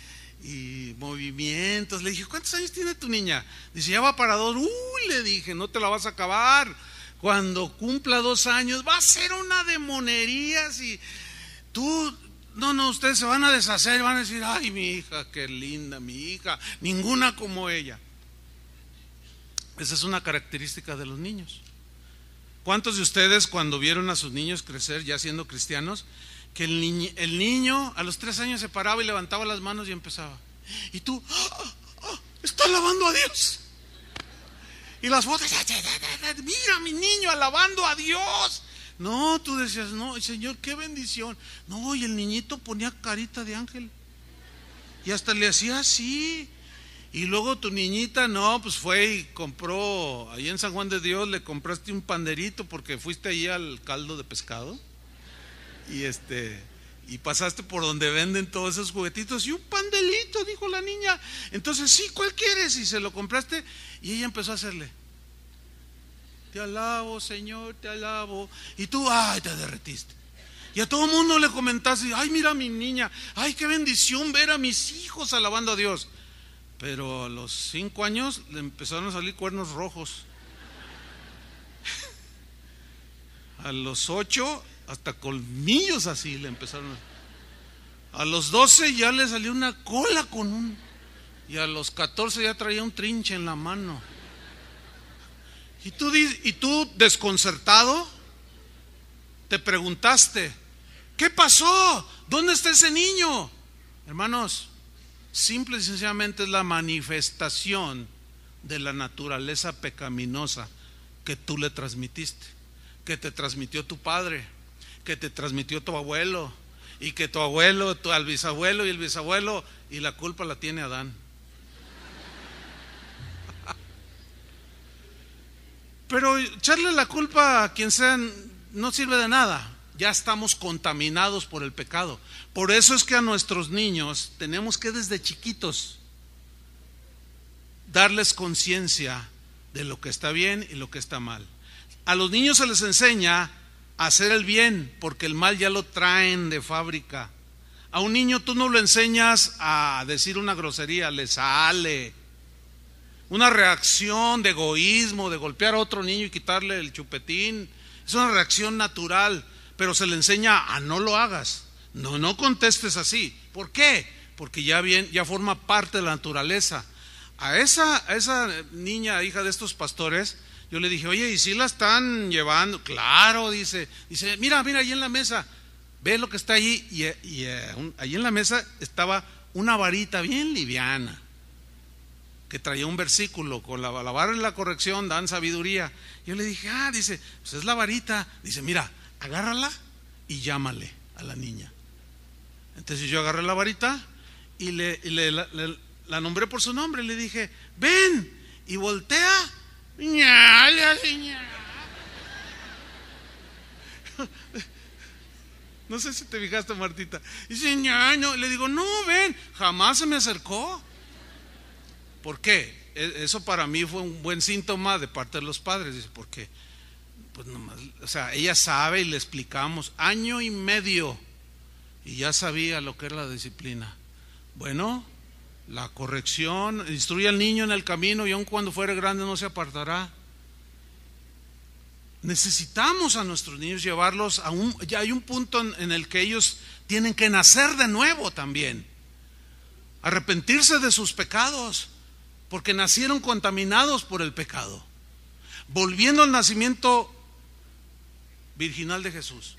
movimientos. Le dije, ¿cuántos años tiene tu niña? Dice, ya va para dos. Uy, uh", le dije, no te la vas a acabar. Cuando cumpla dos años, va a ser una demonería y tú no, no, ustedes se van a deshacer y van a decir, ay, mi hija, qué linda, mi hija, ninguna como ella. Esa es una característica de los niños. ¿Cuántos de ustedes cuando vieron a sus niños crecer ya siendo cristianos, que el, niño, a los tres años se paraba y levantaba las manos y empezaba? Y tú, ah, ah, ah, está alabando a Dios. Y las fotos, mira mi niño alabando a Dios. No, tú decías, no, Señor, qué bendición. No, y el niñito ponía carita de ángel. Y hasta le hacía así. Y luego tu niñita, no, pues fue y compró, ahí en San Juan de Dios le compraste un panderito porque fuiste ahí al caldo de pescado. Y este, y pasaste por donde venden todos esos juguetitos y un pandelito, dijo la niña. Entonces, sí, ¿cuál quieres? Y se lo compraste y ella empezó a hacerle. Te alabo, Señor, te alabo. Y tú, ay, te derretiste. Y a todo el mundo le comentaste, ay, mira mi niña, ay, qué bendición ver a mis hijos alabando a Dios. Pero a los cinco años le empezaron a salir cuernos rojos. [LAUGHS] a los ocho, hasta colmillos así le empezaron. A, los doce ya le salió una cola con un... Y a los catorce ya traía un trinche en la mano. Y tú, y tú desconcertado, te preguntaste, ¿qué pasó? ¿Dónde está ese niño? Hermanos, simple y sencillamente es la manifestación de la naturaleza pecaminosa que tú le transmitiste, que te transmitió tu padre, que te transmitió tu abuelo, y que tu abuelo, tu, al bisabuelo y el bisabuelo, y la culpa la tiene Adán. Pero echarle la culpa a quien sea no sirve de nada. Ya estamos contaminados por el pecado. Por eso es que a nuestros niños tenemos que desde chiquitos darles conciencia de lo que está bien y lo que está mal. A los niños se les enseña a hacer el bien, porque el mal ya lo traen de fábrica. A un niño tú no lo enseñas a decir una grosería, le sale una reacción de egoísmo, de golpear a otro niño y quitarle el chupetín. Es una reacción natural, pero se le enseña a no lo hagas. No, no contestes así. ¿Por qué? Porque ya, bien, ya forma parte de la naturaleza. A esa, esa niña, hija de estos pastores, yo le dije, oye, ¿y si la están llevando? Claro, dice. Dice, mira, mira, ahí en la mesa. Ve lo que está allí. Y, eh, allí en la mesa estaba una varita bien liviana que traía un versículo, con la, la en la corrección dan sabiduría. Yo le dije, ah, dice, pues es la varita. Dice, mira, agárrala y llámale a la niña. Entonces yo agarré la varita y le, la, nombré por su nombre. Le dije, ven y voltea. niña [LAUGHS] No sé si te fijaste, Martita. Y dice, no, le digo, no, ven, jamás se me acercó. ¿Por qué? E, eso para mí fue un buen síntoma de parte de los padres. Dice, porque, pues, sea, ella sabe y le explicamos año y medio y ya sabía lo que era la disciplina. Bueno, la corrección, instruye al niño en el camino y aun cuando fuere grande no se apartará. Necesitamos a nuestros niños llevarlos a un, ya hay un punto en el que ellos tienen que nacer de nuevo también, arrepentirse de sus pecados porque nacieron contaminados por el pecado. Volviendo al nacimiento virginal de Jesús.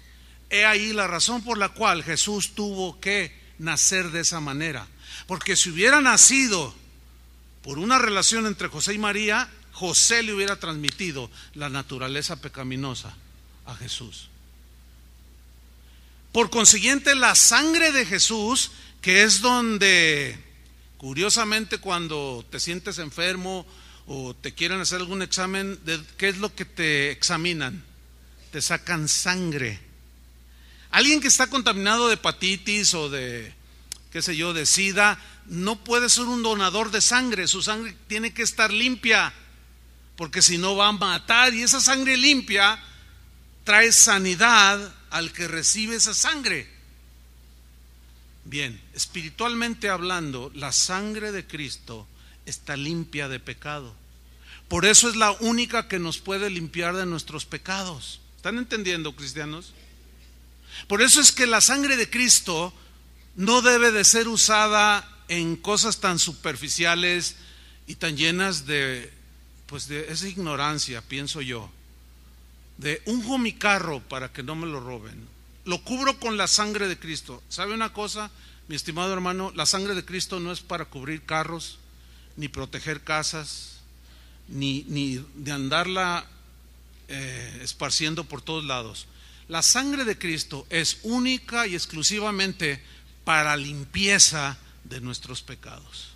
He ahí la razón por la cual Jesús tuvo que nacer de esa manera. Porque si hubiera nacido por una relación entre José y María, José le hubiera transmitido la naturaleza pecaminosa a Jesús. Por consiguiente, la sangre de Jesús, que es donde Curiosamente, cuando te sientes enfermo o te quieren hacer algún examen, ¿qué es lo que te examinan? Te sacan sangre. Alguien que está contaminado de hepatitis o de, qué sé yo, de sida, no puede ser un donador de sangre. Su sangre tiene que estar limpia, porque si no va a matar. Y esa sangre limpia trae sanidad al que recibe esa sangre. Bien, espiritualmente hablando, la sangre de Cristo está limpia de pecado. Por eso es la única que nos puede limpiar de nuestros pecados. ¿Están entendiendo, cristianos? Por eso es que la sangre de Cristo no debe de ser usada en cosas tan superficiales y tan llenas de, pues de esa ignorancia, pienso yo. De unjo mi carro para que no me lo roben lo cubro con la sangre de Cristo. ¿Sabe una cosa, mi estimado hermano? La sangre de Cristo no es para cubrir carros, ni proteger casas, ni, ni de andarla eh, esparciendo por todos lados. La sangre de Cristo es única y exclusivamente para limpieza de nuestros pecados.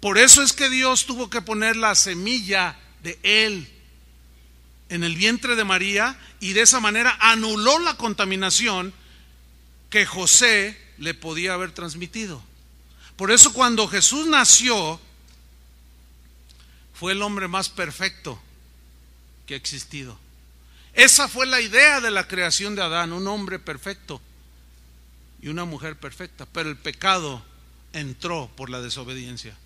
Por eso es que Dios tuvo que poner la semilla de Él en el vientre de María y de esa manera anuló la contaminación que José le podía haber transmitido. Por eso cuando Jesús nació, fue el hombre más perfecto que ha existido. Esa fue la idea de la creación de Adán, un hombre perfecto y una mujer perfecta. Pero el pecado entró por la desobediencia.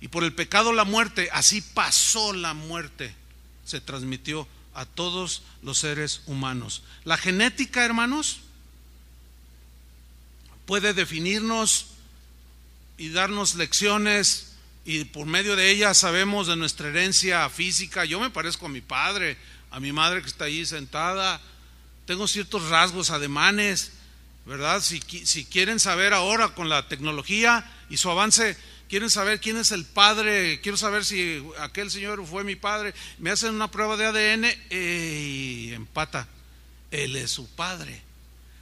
Y por el pecado la muerte, así pasó la muerte se transmitió a todos los seres humanos. La genética, hermanos, puede definirnos y darnos lecciones y por medio de ella sabemos de nuestra herencia física. Yo me parezco a mi padre, a mi madre que está allí sentada. Tengo ciertos rasgos, ademanes, ¿verdad? Si, si quieren saber ahora con la tecnología y su avance, quieren saber quién es el padre, quiero saber si aquel señor fue mi padre, me hacen una prueba de ADN y empata, él es su padre.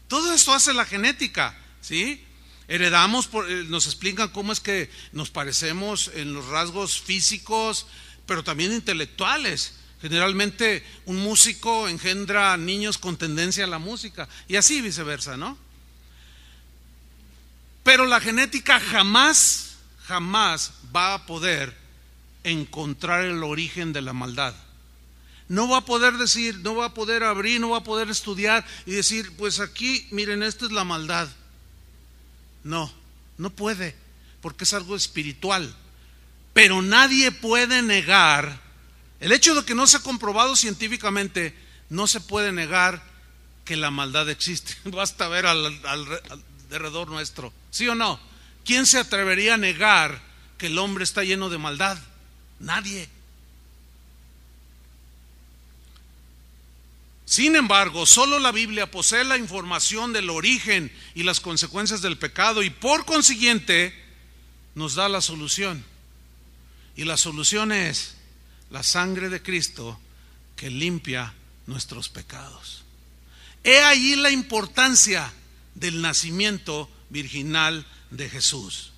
Todo esto hace la genética, ¿sí? Heredamos, eh, nos explican cómo es que nos parecemos en los rasgos físicos, pero también intelectuales. Generalmente un músico engendra niños con tendencia a la música y así viceversa, ¿no? Pero la genética jamás jamás va a poder encontrar el origen de la maldad. No va a poder decir, no va a poder abrir, no va a poder estudiar y decir, pues aquí, miren, esto es la maldad. No, no puede, porque es algo espiritual. Pero nadie puede negar, el hecho de que no se ha comprobado científicamente, no se puede negar que la maldad existe. [LAUGHS] Basta ver al, alrededor nuestro, ¿sí o no? ¿Quién se atrevería a negar que el hombre está lleno de maldad? Nadie. Sin embargo, solo la Biblia posee la información del origen y las consecuencias del pecado y por consiguiente nos da la solución. Y la solución es la sangre de Cristo que limpia nuestros pecados. He ahí la importancia del nacimiento virginal de Jesús.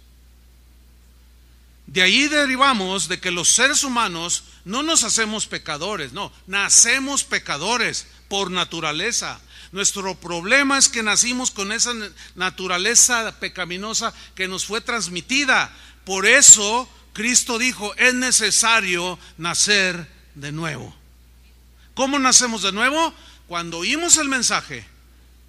De ahí derivamos de que los seres humanos no nos hacemos pecadores, no, nacemos pecadores por naturaleza. Nuestro problema es que nacimos con esa naturaleza pecaminosa que nos fue transmitida. Por eso Cristo dijo, es necesario nacer de nuevo. ¿Cómo nacemos de nuevo? Cuando oímos el mensaje,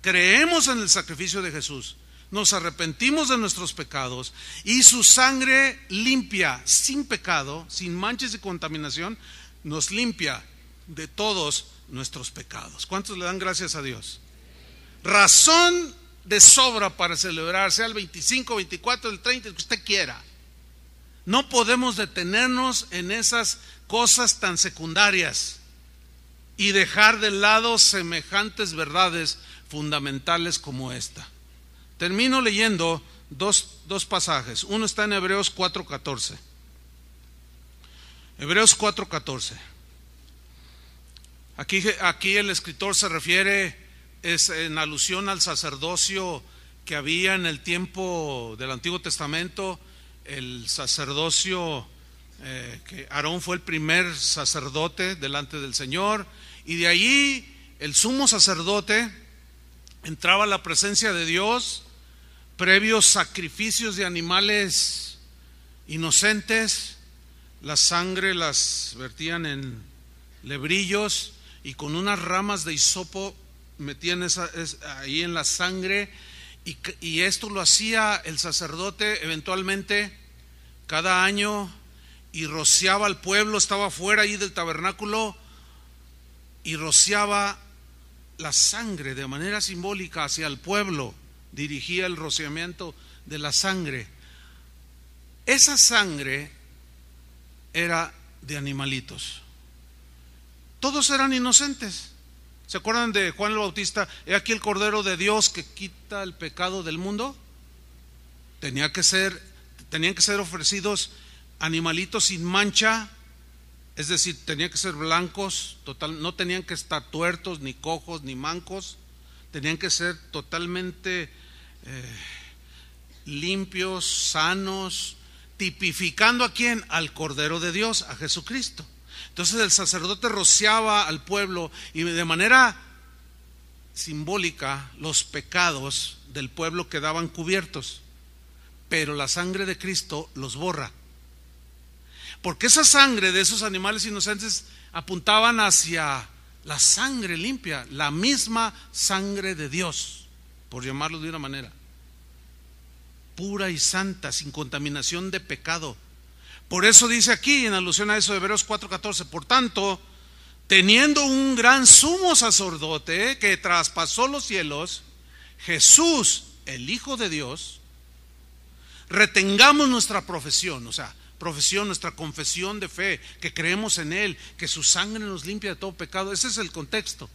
creemos en el sacrificio de Jesús nos arrepentimos de nuestros pecados y su sangre limpia, sin pecado, sin manchas y contaminación, nos limpia de todos nuestros pecados. ¿Cuántos le dan gracias a Dios? Razón de sobra para celebrar, sea el 25, 24, el 30, lo que usted quiera. No podemos detenernos en esas cosas tan secundarias y dejar de lado semejantes verdades fundamentales como esta. Termino leyendo dos, dos pasajes. Uno está en Hebreos 4.14. Hebreos 4.14. Aquí, aquí el escritor se refiere, es en alusión al sacerdocio que había en el tiempo del Antiguo Testamento, el sacerdocio eh, que Aarón fue el primer sacerdote delante del Señor, y de allí el sumo sacerdote entraba la presencia de Dios, previos sacrificios de animales inocentes, la sangre las vertían en lebrillos y con unas ramas de hisopo metían ahí en la sangre y, y esto lo hacía el sacerdote eventualmente cada año y rociaba al pueblo, estaba fuera ahí del tabernáculo y rociaba la sangre de manera simbólica hacia el pueblo, dirigía el rociamiento de la sangre. Esa sangre era de animalitos. Todos eran inocentes. ¿Se acuerdan de Juan el Bautista? He aquí el Cordero de Dios que quita el pecado del mundo. Tenía que ser, tenían que ser ofrecidos animalitos sin mancha, es decir, tenían que ser blancos, total, no tenían que estar tuertos, ni cojos, ni mancos, tenían que ser totalmente eh, limpios, sanos, tipificando a quién? Al Cordero de Dios, a Jesucristo. Entonces el sacerdote rociaba al pueblo y de manera simbólica los pecados del pueblo quedaban cubiertos, pero la sangre de Cristo los borra porque esa sangre de esos animales inocentes apuntaban hacia la sangre limpia, la misma sangre de Dios, por llamarlo de una manera, pura y santa, sin contaminación de pecado. Por eso dice aquí, en alusión a eso de Hebreos 4:14, por tanto, teniendo un gran sumo sacerdote que traspasó los cielos, Jesús, el Hijo de Dios, retengamos nuestra profesión, o sea, profesión, nuestra confesión de fe, que creemos en Él, que su sangre nos limpia de todo pecado. Ese es el contexto.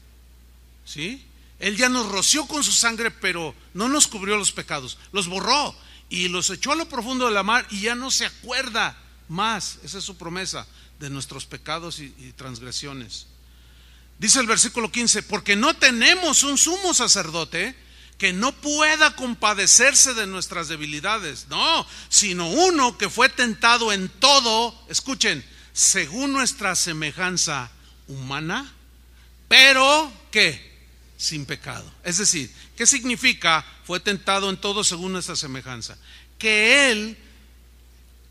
¿Sí? Él ya nos roció con su sangre, pero no nos cubrió los pecados, los borró y los echó a lo profundo de la mar y ya no se acuerda más. Esa es su promesa de nuestros pecados y, y transgresiones. Dice el versículo 15, porque no tenemos un sumo sacerdote que no pueda compadecerse de nuestras debilidades, no, sino uno que fue tentado en todo, escuchen, según nuestra semejanza humana, pero que sin pecado. Es decir, ¿qué significa fue tentado en todo según nuestra semejanza? Que él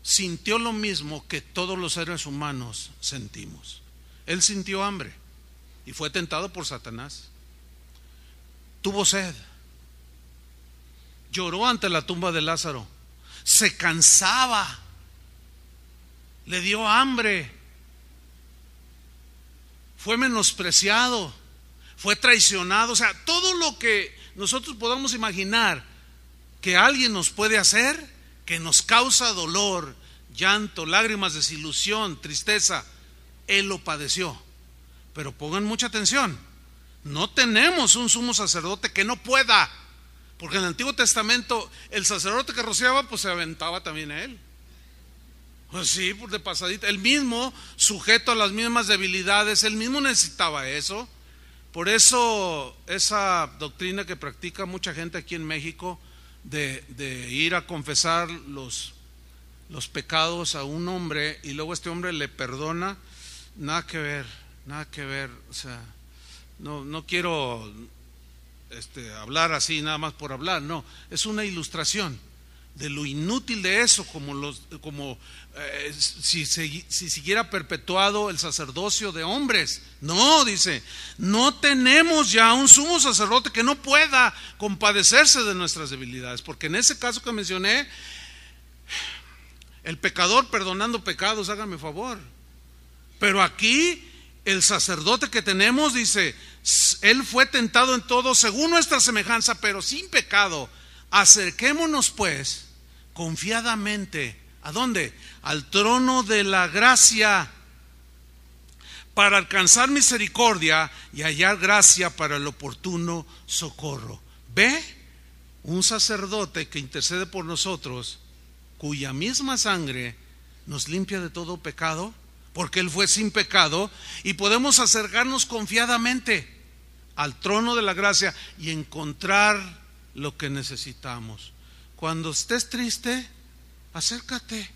sintió lo mismo que todos los seres humanos sentimos. Él sintió hambre y fue tentado por Satanás. Tuvo sed Lloró ante la tumba de Lázaro. Se cansaba. Le dio hambre. Fue menospreciado. Fue traicionado. O sea, todo lo que nosotros podamos imaginar que alguien nos puede hacer, que nos causa dolor, llanto, lágrimas, desilusión, tristeza, Él lo padeció. Pero pongan mucha atención, no tenemos un sumo sacerdote que no pueda. Porque en el Antiguo Testamento el sacerdote que rociaba pues se aventaba también a él. Pues sí, pues de pasadita. El mismo, sujeto a las mismas debilidades, el mismo necesitaba eso. Por eso esa doctrina que practica mucha gente aquí en México de, ir a confesar los, los pecados a un hombre y luego este hombre le perdona, nada que ver, nada que ver. O sea, no, no quiero este, hablar así nada más por hablar, no, es una ilustración de lo inútil de eso, como, los, como eh, si, si siguiera perpetuado el sacerdocio de hombres. No, dice, no tenemos ya un sumo sacerdote que no pueda compadecerse de nuestras debilidades, porque en ese caso que mencioné, el pecador perdonando pecados, hágame favor. Pero aquí el sacerdote que tenemos dice, él fue tentado en todo según nuestra semejanza, pero sin pecado. Acerquémonos pues confiadamente. ¿A dónde? Al trono de la gracia para alcanzar misericordia y hallar gracia para el oportuno socorro. Ve un sacerdote que intercede por nosotros, cuya misma sangre nos limpia de todo pecado, porque Él fue sin pecado, y podemos acercarnos confiadamente al trono de la gracia y encontrar lo que necesitamos. Cuando estés triste, acércate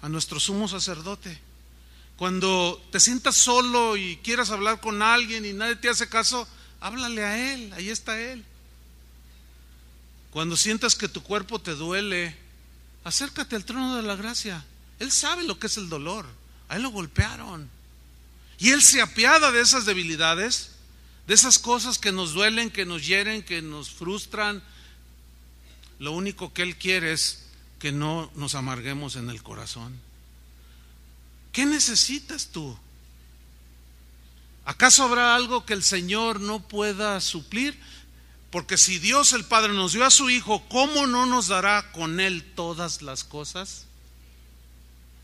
a nuestro sumo sacerdote. Cuando te sientas solo y quieras hablar con alguien y nadie te hace caso, háblale a Él, ahí está Él. Cuando sientas que tu cuerpo te duele, acércate al trono de la gracia. Él sabe lo que es el dolor. A Él lo golpearon. Y Él se apiada de esas debilidades de esas cosas que nos duelen, que nos hieren, que nos frustran. Lo único que Él quiere es que no nos amarguemos en el corazón. ¿Qué necesitas tú? ¿Acaso habrá algo que el Señor no pueda suplir? Porque si Dios el Padre nos dio a su Hijo, ¿cómo no nos dará con Él todas las cosas?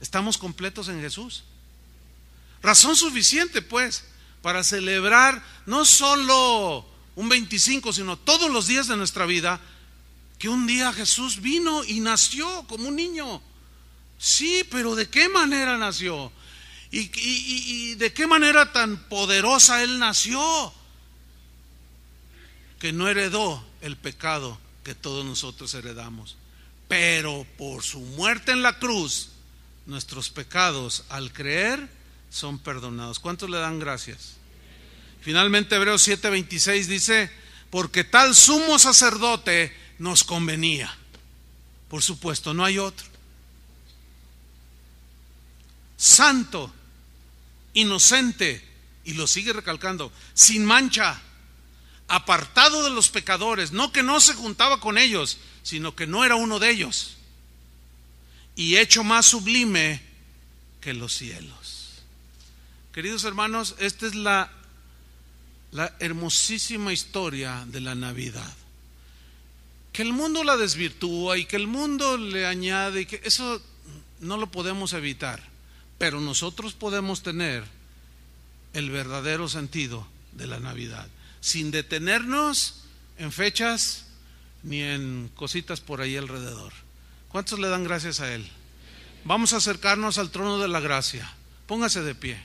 Estamos completos en Jesús. Razón suficiente, pues, para celebrar no solo un 25, sino todos los días de nuestra vida, que un día Jesús vino y nació como un niño. Sí, pero ¿de qué manera nació? ¿Y, de qué manera tan poderosa Él nació? Que no heredó el pecado que todos nosotros heredamos. Pero por su muerte en la cruz, nuestros pecados al creer son perdonados. ¿Cuántos le dan gracias? Finalmente Hebreos 7:26 dice, porque tal sumo sacerdote nos convenía. Por supuesto, no hay otro. Santo, inocente, y lo sigue recalcando, sin mancha, apartado de los pecadores, no que no se juntaba con ellos, sino que no era uno de ellos, y hecho más sublime que los cielos. Queridos hermanos, esta es la, la hermosísima historia de la Navidad. Que el mundo la desvirtúa y que el mundo le añade, y que eso no lo podemos evitar, pero nosotros podemos tener el verdadero sentido de la Navidad, sin detenernos en fechas ni en cositas por ahí alrededor. ¿Cuántos le dan gracias a Él? Vamos a acercarnos al trono de la gracia. Póngase de pie.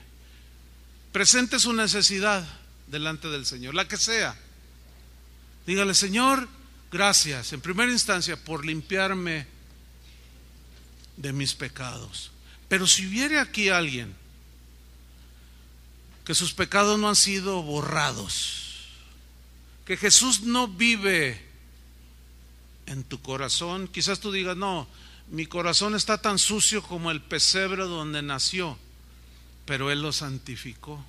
Presente su necesidad delante del Señor, la que sea. Dígale, Señor, gracias en primera instancia por limpiarme de mis pecados. Pero si hubiere aquí alguien que sus pecados no han sido borrados, que Jesús no vive en tu corazón, quizás tú digas, no, mi corazón está tan sucio como el pesebre donde nació pero Él lo santificó.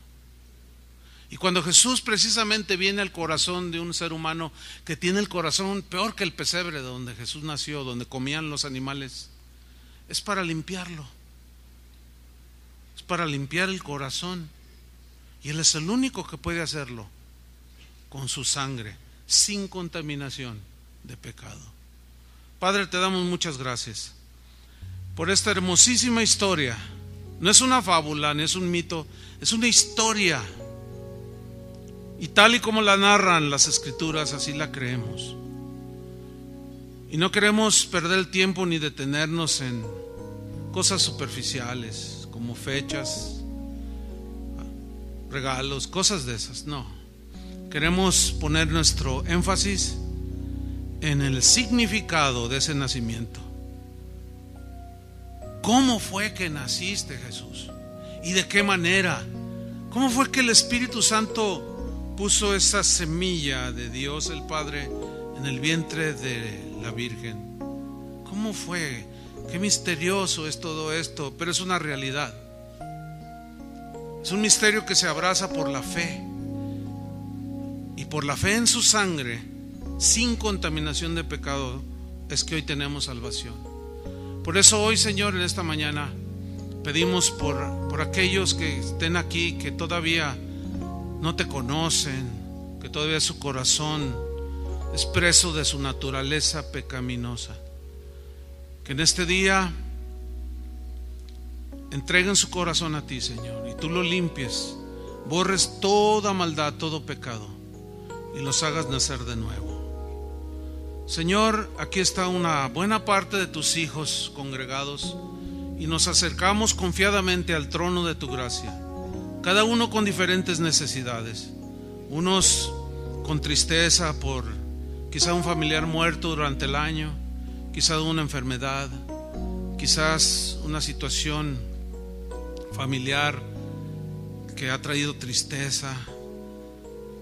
Y cuando Jesús precisamente viene al corazón de un ser humano que tiene el corazón peor que el pesebre donde Jesús nació, donde comían los animales, es para limpiarlo. Es para limpiar el corazón. Y Él es el único que puede hacerlo con su sangre, sin contaminación de pecado. Padre, te damos muchas gracias por esta hermosísima historia no es una fábula, ni es un mito, es una historia. Y tal y como la narran las escrituras, así la creemos. Y no queremos perder el tiempo ni detenernos en cosas superficiales, como fechas, regalos, cosas de esas. No. Queremos poner nuestro énfasis en el significado de ese nacimiento. ¿Cómo fue que naciste, Jesús? ¿Y de qué manera? ¿Cómo fue que el Espíritu Santo puso esa semilla de Dios el Padre en el vientre de la Virgen? ¿Cómo fue? Qué misterioso es todo esto, pero es una realidad. Es un misterio que se abraza por la fe. Y por la fe en su sangre, sin contaminación de pecado, es que hoy tenemos salvación. Por eso hoy, Señor, en esta mañana, pedimos por, por aquellos que estén aquí, que todavía no te conocen, que todavía su corazón es preso de su naturaleza pecaminosa. Que en este día entreguen su corazón a ti, Señor, y tú lo limpies, borres toda maldad, todo pecado, y los hagas nacer de nuevo. Señor, aquí está una buena parte de tus hijos congregados y nos acercamos confiadamente al trono de tu gracia, cada uno con diferentes necesidades, unos con tristeza por quizá un familiar muerto durante el año, quizá una enfermedad, quizás una situación familiar que ha traído tristeza,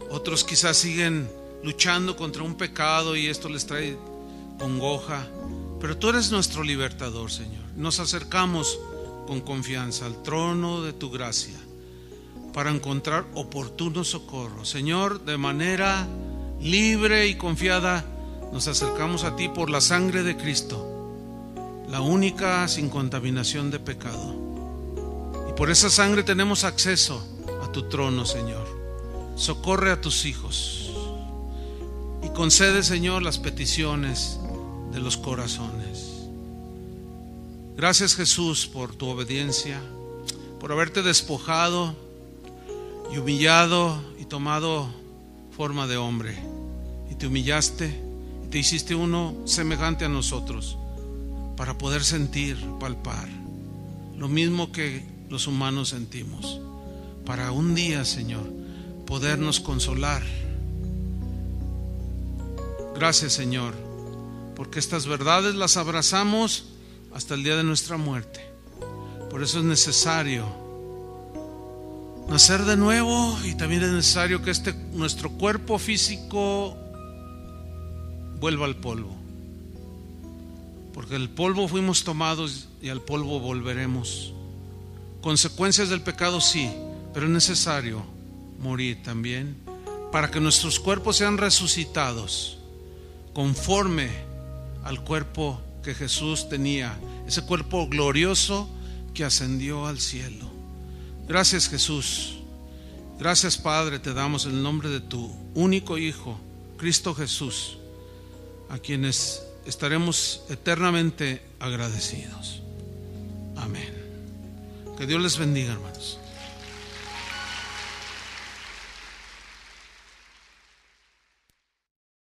otros quizás siguen luchando contra un pecado y esto les trae congoja. Pero tú eres nuestro libertador, Señor. Nos acercamos con confianza al trono de tu gracia para encontrar oportuno socorro. Señor, de manera libre y confiada, nos acercamos a ti por la sangre de Cristo, la única sin contaminación de pecado. Y por esa sangre tenemos acceso a tu trono, Señor. Socorre a tus hijos concede, Señor, las peticiones de los corazones. Gracias, Jesús, por tu obediencia, por haberte despojado y humillado y tomado forma de hombre. Y te humillaste y te hiciste uno semejante a nosotros para poder sentir, palpar, lo mismo que los humanos sentimos, para un día, Señor, podernos consolar Gracias Señor, porque estas verdades las abrazamos hasta el día de nuestra muerte. Por eso es necesario nacer de nuevo y también es necesario que este, nuestro cuerpo físico vuelva al polvo. Porque el polvo fuimos tomados y al polvo volveremos. Consecuencias del pecado sí, pero es necesario morir también para que nuestros cuerpos sean resucitados conforme al cuerpo que Jesús tenía, ese cuerpo glorioso que ascendió al cielo. Gracias Jesús, gracias Padre, te damos el nombre de tu único Hijo, Cristo Jesús, a quienes estaremos eternamente agradecidos. Amén. Que Dios les bendiga, hermanos.